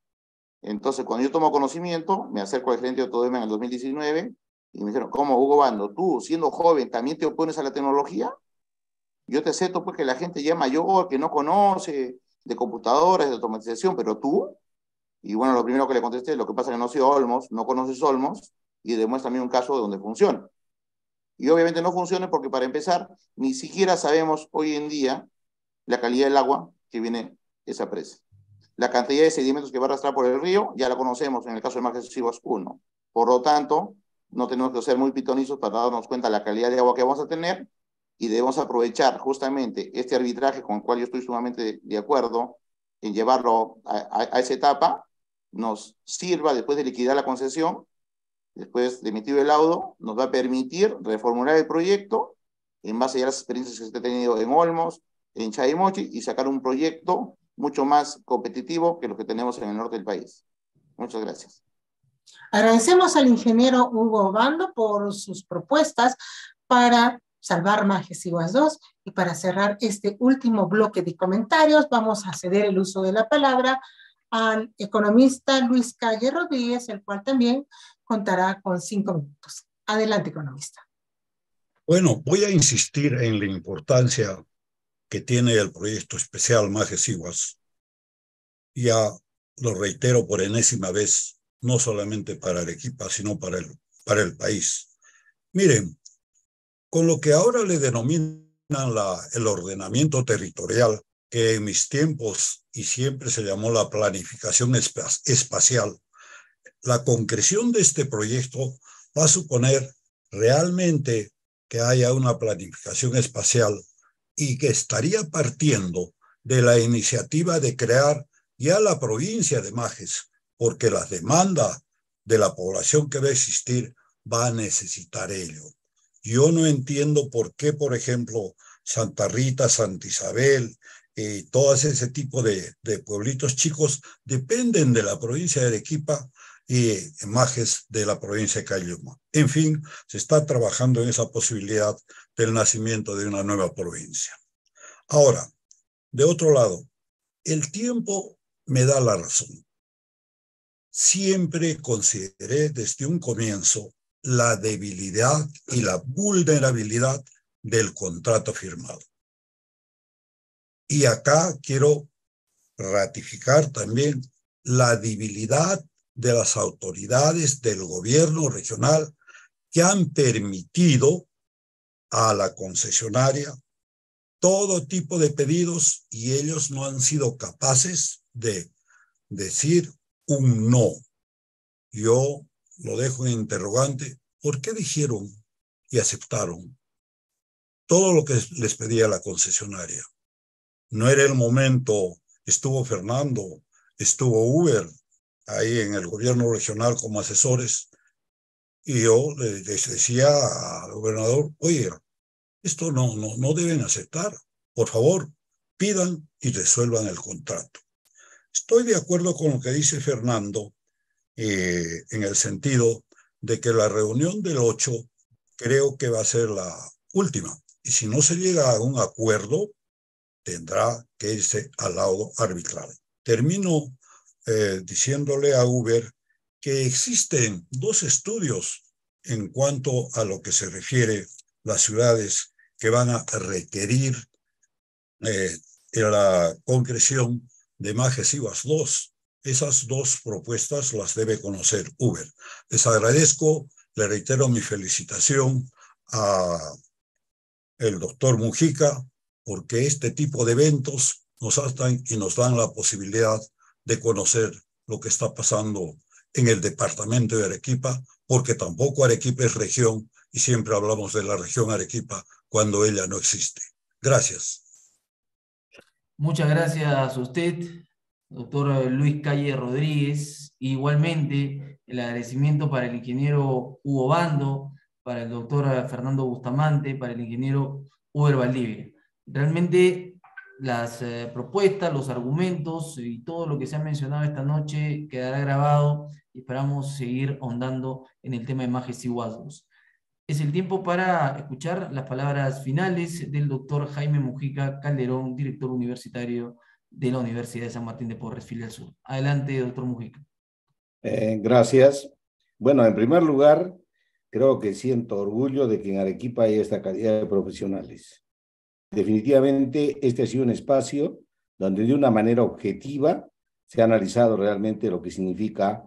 Entonces, cuando yo tomo conocimiento, me acerco al gerente de Autodema en el 2019 y me dijeron, ¿cómo, Hugo Bando? Tú, siendo joven, ¿también te opones a la tecnología? Yo te acepto porque pues, la gente ya mayor, que no conoce de computadoras, de automatización, pero tú. Y bueno, lo primero que le contesté, lo que pasa es que no soy Olmos, no conoces Olmos, y demuestra mí un caso donde funciona. Y obviamente no funciona porque para empezar, ni siquiera sabemos hoy en día la calidad del agua que viene esa presa. La cantidad de sedimentos que va a arrastrar por el río ya la conocemos en el caso de excesivo Chivas 1. Por lo tanto, no tenemos que ser muy pitonizos para darnos cuenta de la calidad de agua que vamos a tener y debemos aprovechar justamente este arbitraje con el cual yo estoy sumamente de, acuerdo en llevarlo a, esa etapa, nos sirva después de liquidar la concesión, después de emitir el laudo, nos va a permitir reformular el proyecto en base a las experiencias que se ha tenido en Olmos, en Chaymochi, y sacar un proyecto mucho más competitivo que lo que tenemos en el norte del país. Muchas gracias. Agradecemos al ingeniero Hugo Obando por sus propuestas para salvar Majes y 2 y para cerrar este último bloque de comentarios vamos a ceder el uso de la palabra al economista Luis Calle Rodríguez, el cual también contará con cinco minutos. Adelante, economista. Bueno, voy a insistir en la importancia que tiene el proyecto especial Majesiguas. Ya lo reitero por enésima vez, no solamente para Arequipa, sino para el, para el país. Miren, con lo que ahora le denominan el ordenamiento territorial, que en mis tiempos y siempre se llamó la planificación espacial, la concreción de este proyecto va a suponer realmente que haya una planificación espacial y que estaría partiendo de la iniciativa de crear ya la provincia de Majes, porque la demanda de la población que va a existir va a necesitar ello. Yo no entiendo por qué, por ejemplo, Santa Rita, Santa Isabel, y eh, todos ese tipo de, pueblitos chicos dependen de la provincia de Arequipa y eh, Majes de la provincia de Cayuma. En fin, se está trabajando en esa posibilidad del nacimiento de una nueva provincia. Ahora, de otro lado, el tiempo me da la razón. Siempre consideré desde un comienzo la debilidad y la vulnerabilidad del contrato firmado. Y acá quiero ratificar también la debilidad de las autoridades del gobierno regional que han permitido a la concesionaria todo tipo de pedidos y ellos no han sido capaces de decir un no. Yo lo dejo en interrogante, ¿por qué dijeron y aceptaron todo lo que les pedía la concesionaria? No era el momento, estuvo Fernando, estuvo Uber ahí en el gobierno regional como asesores, y yo les decía al gobernador, oye, esto no, no, no deben aceptar. Por favor, pidan y resuelvan el contrato. Estoy de acuerdo con lo que dice Fernando eh, en el sentido de que la reunión del 8 creo que va a ser la última. Y si no se llega a un acuerdo, tendrá que irse al lado arbitral. Termino eh, diciéndole a Uber que existen dos estudios en cuanto a lo que se refiere las ciudades que van a requerir eh, la concreción de Majesivas dos Esas dos propuestas las debe conocer Uber. Les agradezco, le reitero mi felicitación a el doctor Mujica, porque este tipo de eventos nos dan y nos dan la posibilidad de conocer lo que está pasando en el departamento de Arequipa, porque tampoco Arequipa es región y siempre hablamos de la región Arequipa cuando ella no existe. Gracias. Muchas gracias a usted, doctor Luis Calle Rodríguez. Igualmente, el agradecimiento para el ingeniero Hugo Bando, para el doctor Fernando Bustamante, para el ingeniero Uber Valdivia. Realmente las eh, propuestas, los argumentos y todo lo que se ha mencionado esta noche quedará grabado y esperamos seguir ahondando en el tema de Majes y Guasmos. Es el tiempo para escuchar las palabras finales del doctor Jaime Mujica Calderón, director universitario de la Universidad de San Martín de Porres, Filial Sur. Adelante, doctor Mujica. Eh, gracias. Bueno, en primer lugar, creo que siento orgullo de que en Arequipa haya esta calidad de profesionales. Definitivamente, este ha sido un espacio donde de una manera objetiva se ha analizado realmente lo que significa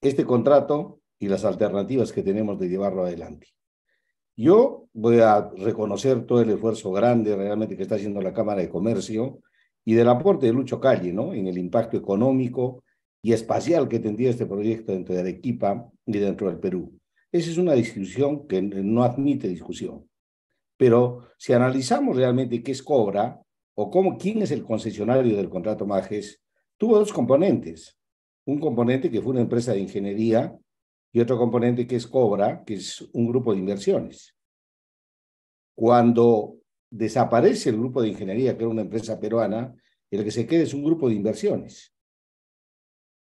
este contrato y las alternativas que tenemos de llevarlo adelante. Yo voy a reconocer todo el esfuerzo grande realmente que está haciendo la Cámara de Comercio y del aporte de Lucho Calle, ¿no? En el impacto económico y espacial que tendría este proyecto dentro de Arequipa y dentro del Perú. Esa es una discusión que no admite discusión. Pero si analizamos realmente qué es Cobra o cómo, quién es el concesionario del contrato Majes, tuvo dos componentes un componente que fue una empresa de ingeniería y otro componente que es Cobra, que es un grupo de inversiones. Cuando desaparece el grupo de ingeniería, que era una empresa peruana, el que se queda es un grupo de inversiones,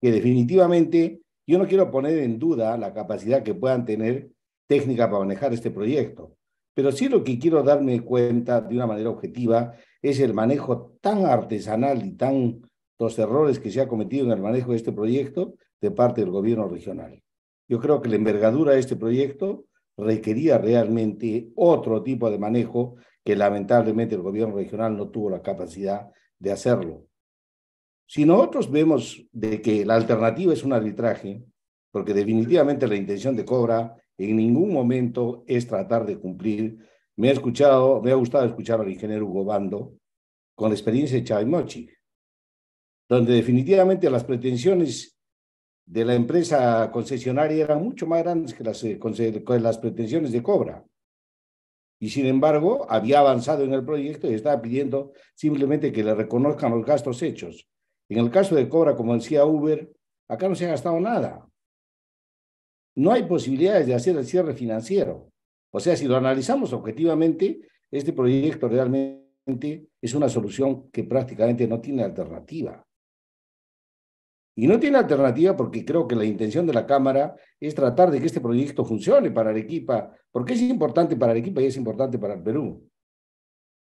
que definitivamente yo no quiero poner en duda la capacidad que puedan tener técnica para manejar este proyecto, pero sí lo que quiero darme cuenta de una manera objetiva es el manejo tan artesanal y tan los errores que se ha cometido en el manejo de este proyecto de parte del gobierno regional. Yo creo que la envergadura de este proyecto requería realmente otro tipo de manejo que lamentablemente el gobierno regional no tuvo la capacidad de hacerlo. Si nosotros vemos de que la alternativa es un arbitraje, porque definitivamente la intención de Cobra en ningún momento es tratar de cumplir. Me ha escuchado, me ha gustado escuchar al ingeniero Hugo Bando con la experiencia de chaimochi donde definitivamente las pretensiones de la empresa concesionaria eran mucho más grandes eh, que las, pretensiones de Cobra. Y sin embargo, había avanzado en el proyecto y estaba pidiendo simplemente que le reconozcan los gastos hechos. En el caso de Cobra, como decía Uber, acá no se ha gastado nada. No hay posibilidades de hacer el cierre financiero. O sea, si lo analizamos objetivamente, este proyecto realmente es una solución que prácticamente no tiene alternativa. Y no tiene alternativa porque creo que la intención de la Cámara es tratar de que este proyecto funcione para Arequipa, porque es importante para Arequipa y es importante para el Perú.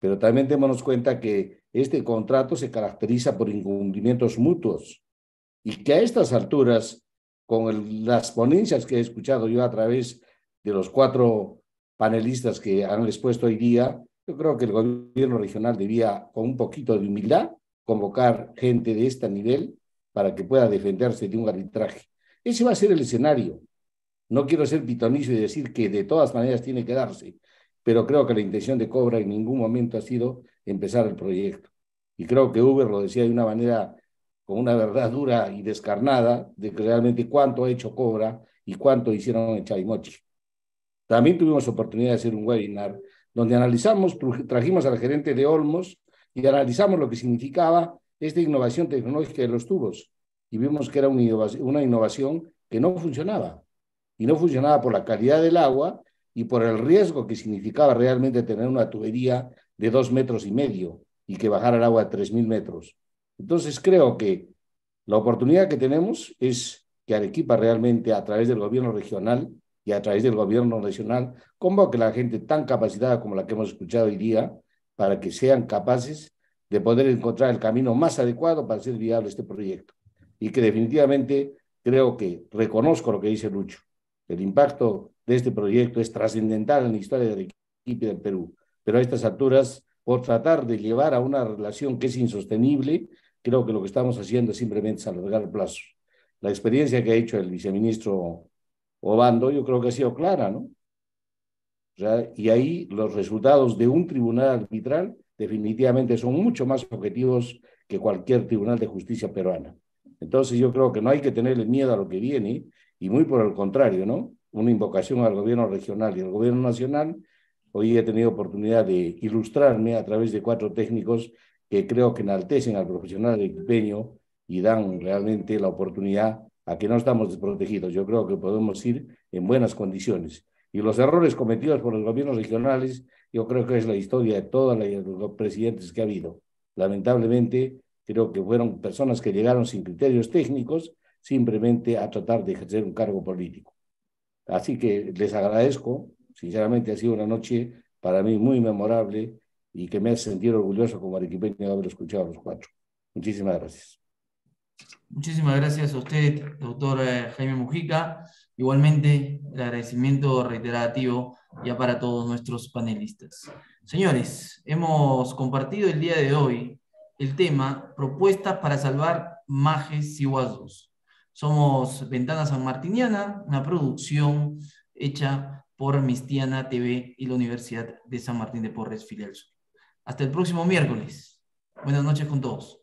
Pero también démonos cuenta que este contrato se caracteriza por incumplimientos mutuos y que a estas alturas, con las ponencias que he escuchado yo a través de los cuatro panelistas que han expuesto hoy día, yo creo que el gobierno regional debía, con un poquito de humildad, convocar gente de este nivel para que pueda defenderse de un arbitraje. Ese va a ser el escenario. No quiero ser pitonizo y decir que de todas maneras tiene que darse, pero creo que la intención de Cobra en ningún momento ha sido empezar el proyecto. Y creo que Uber lo decía de una manera, con una verdad dura y descarnada, de que realmente cuánto ha hecho Cobra y cuánto hicieron en Chaymochi. También tuvimos oportunidad de hacer un webinar donde analizamos, trajimos al gerente de Olmos y analizamos lo que significaba esta innovación tecnológica de los tubos y vimos que era una innovación, que no funcionaba. Y no funcionaba por la calidad del agua y por el riesgo que significaba realmente tener una tubería de dos metros y medio y que bajara el agua a tres mil metros. Entonces creo que la oportunidad que tenemos es que Arequipa realmente a través del gobierno regional y a través del gobierno nacional convoque a la gente tan capacitada como la que hemos escuchado hoy día para que sean capaces de poder encontrar el camino más adecuado para hacer viable este proyecto. Y que definitivamente creo que reconozco lo que dice Lucho. El impacto de este proyecto es trascendental en la historia del equipo del Perú. Pero a estas alturas, por tratar de llevar a una relación que es insostenible, creo que lo que estamos haciendo es simplemente alargar el plazo. La experiencia que ha hecho el viceministro Obando, yo creo que ha sido clara, ¿no? y ahí los resultados de un tribunal arbitral definitivamente son mucho más objetivos que cualquier tribunal de justicia peruana. Entonces yo creo que no hay que tenerle miedo a lo que viene y muy por el contrario, ¿no? Una invocación al gobierno regional y al gobierno nacional. Hoy he tenido oportunidad de ilustrarme a través de cuatro técnicos que creo que enaltecen al profesional empeño y dan realmente la oportunidad a que no estamos desprotegidos. Yo creo que podemos ir en buenas condiciones. Y los errores cometidos por los gobiernos regionales, yo creo que es la historia de todos los presidentes que ha habido. Lamentablemente, creo que fueron personas que llegaron sin criterios técnicos, simplemente a tratar de ejercer un cargo político. Así que les agradezco, sinceramente ha sido una noche para mí muy memorable y que me he sentido orgulloso como arequipeño de haber escuchado a los cuatro. Muchísimas gracias. Muchísimas gracias a usted, doctor eh, Jaime Mujica. Igualmente, el agradecimiento reiterativo ya para todos nuestros panelistas. Señores, hemos compartido el día de hoy el tema Propuestas para salvar Majes y Guasdos. Somos Ventana San Martiniana, una producción hecha por Mistiana TV y la Universidad de San Martín de Porres, Filial Sur. Hasta el próximo miércoles. Buenas noches con todos.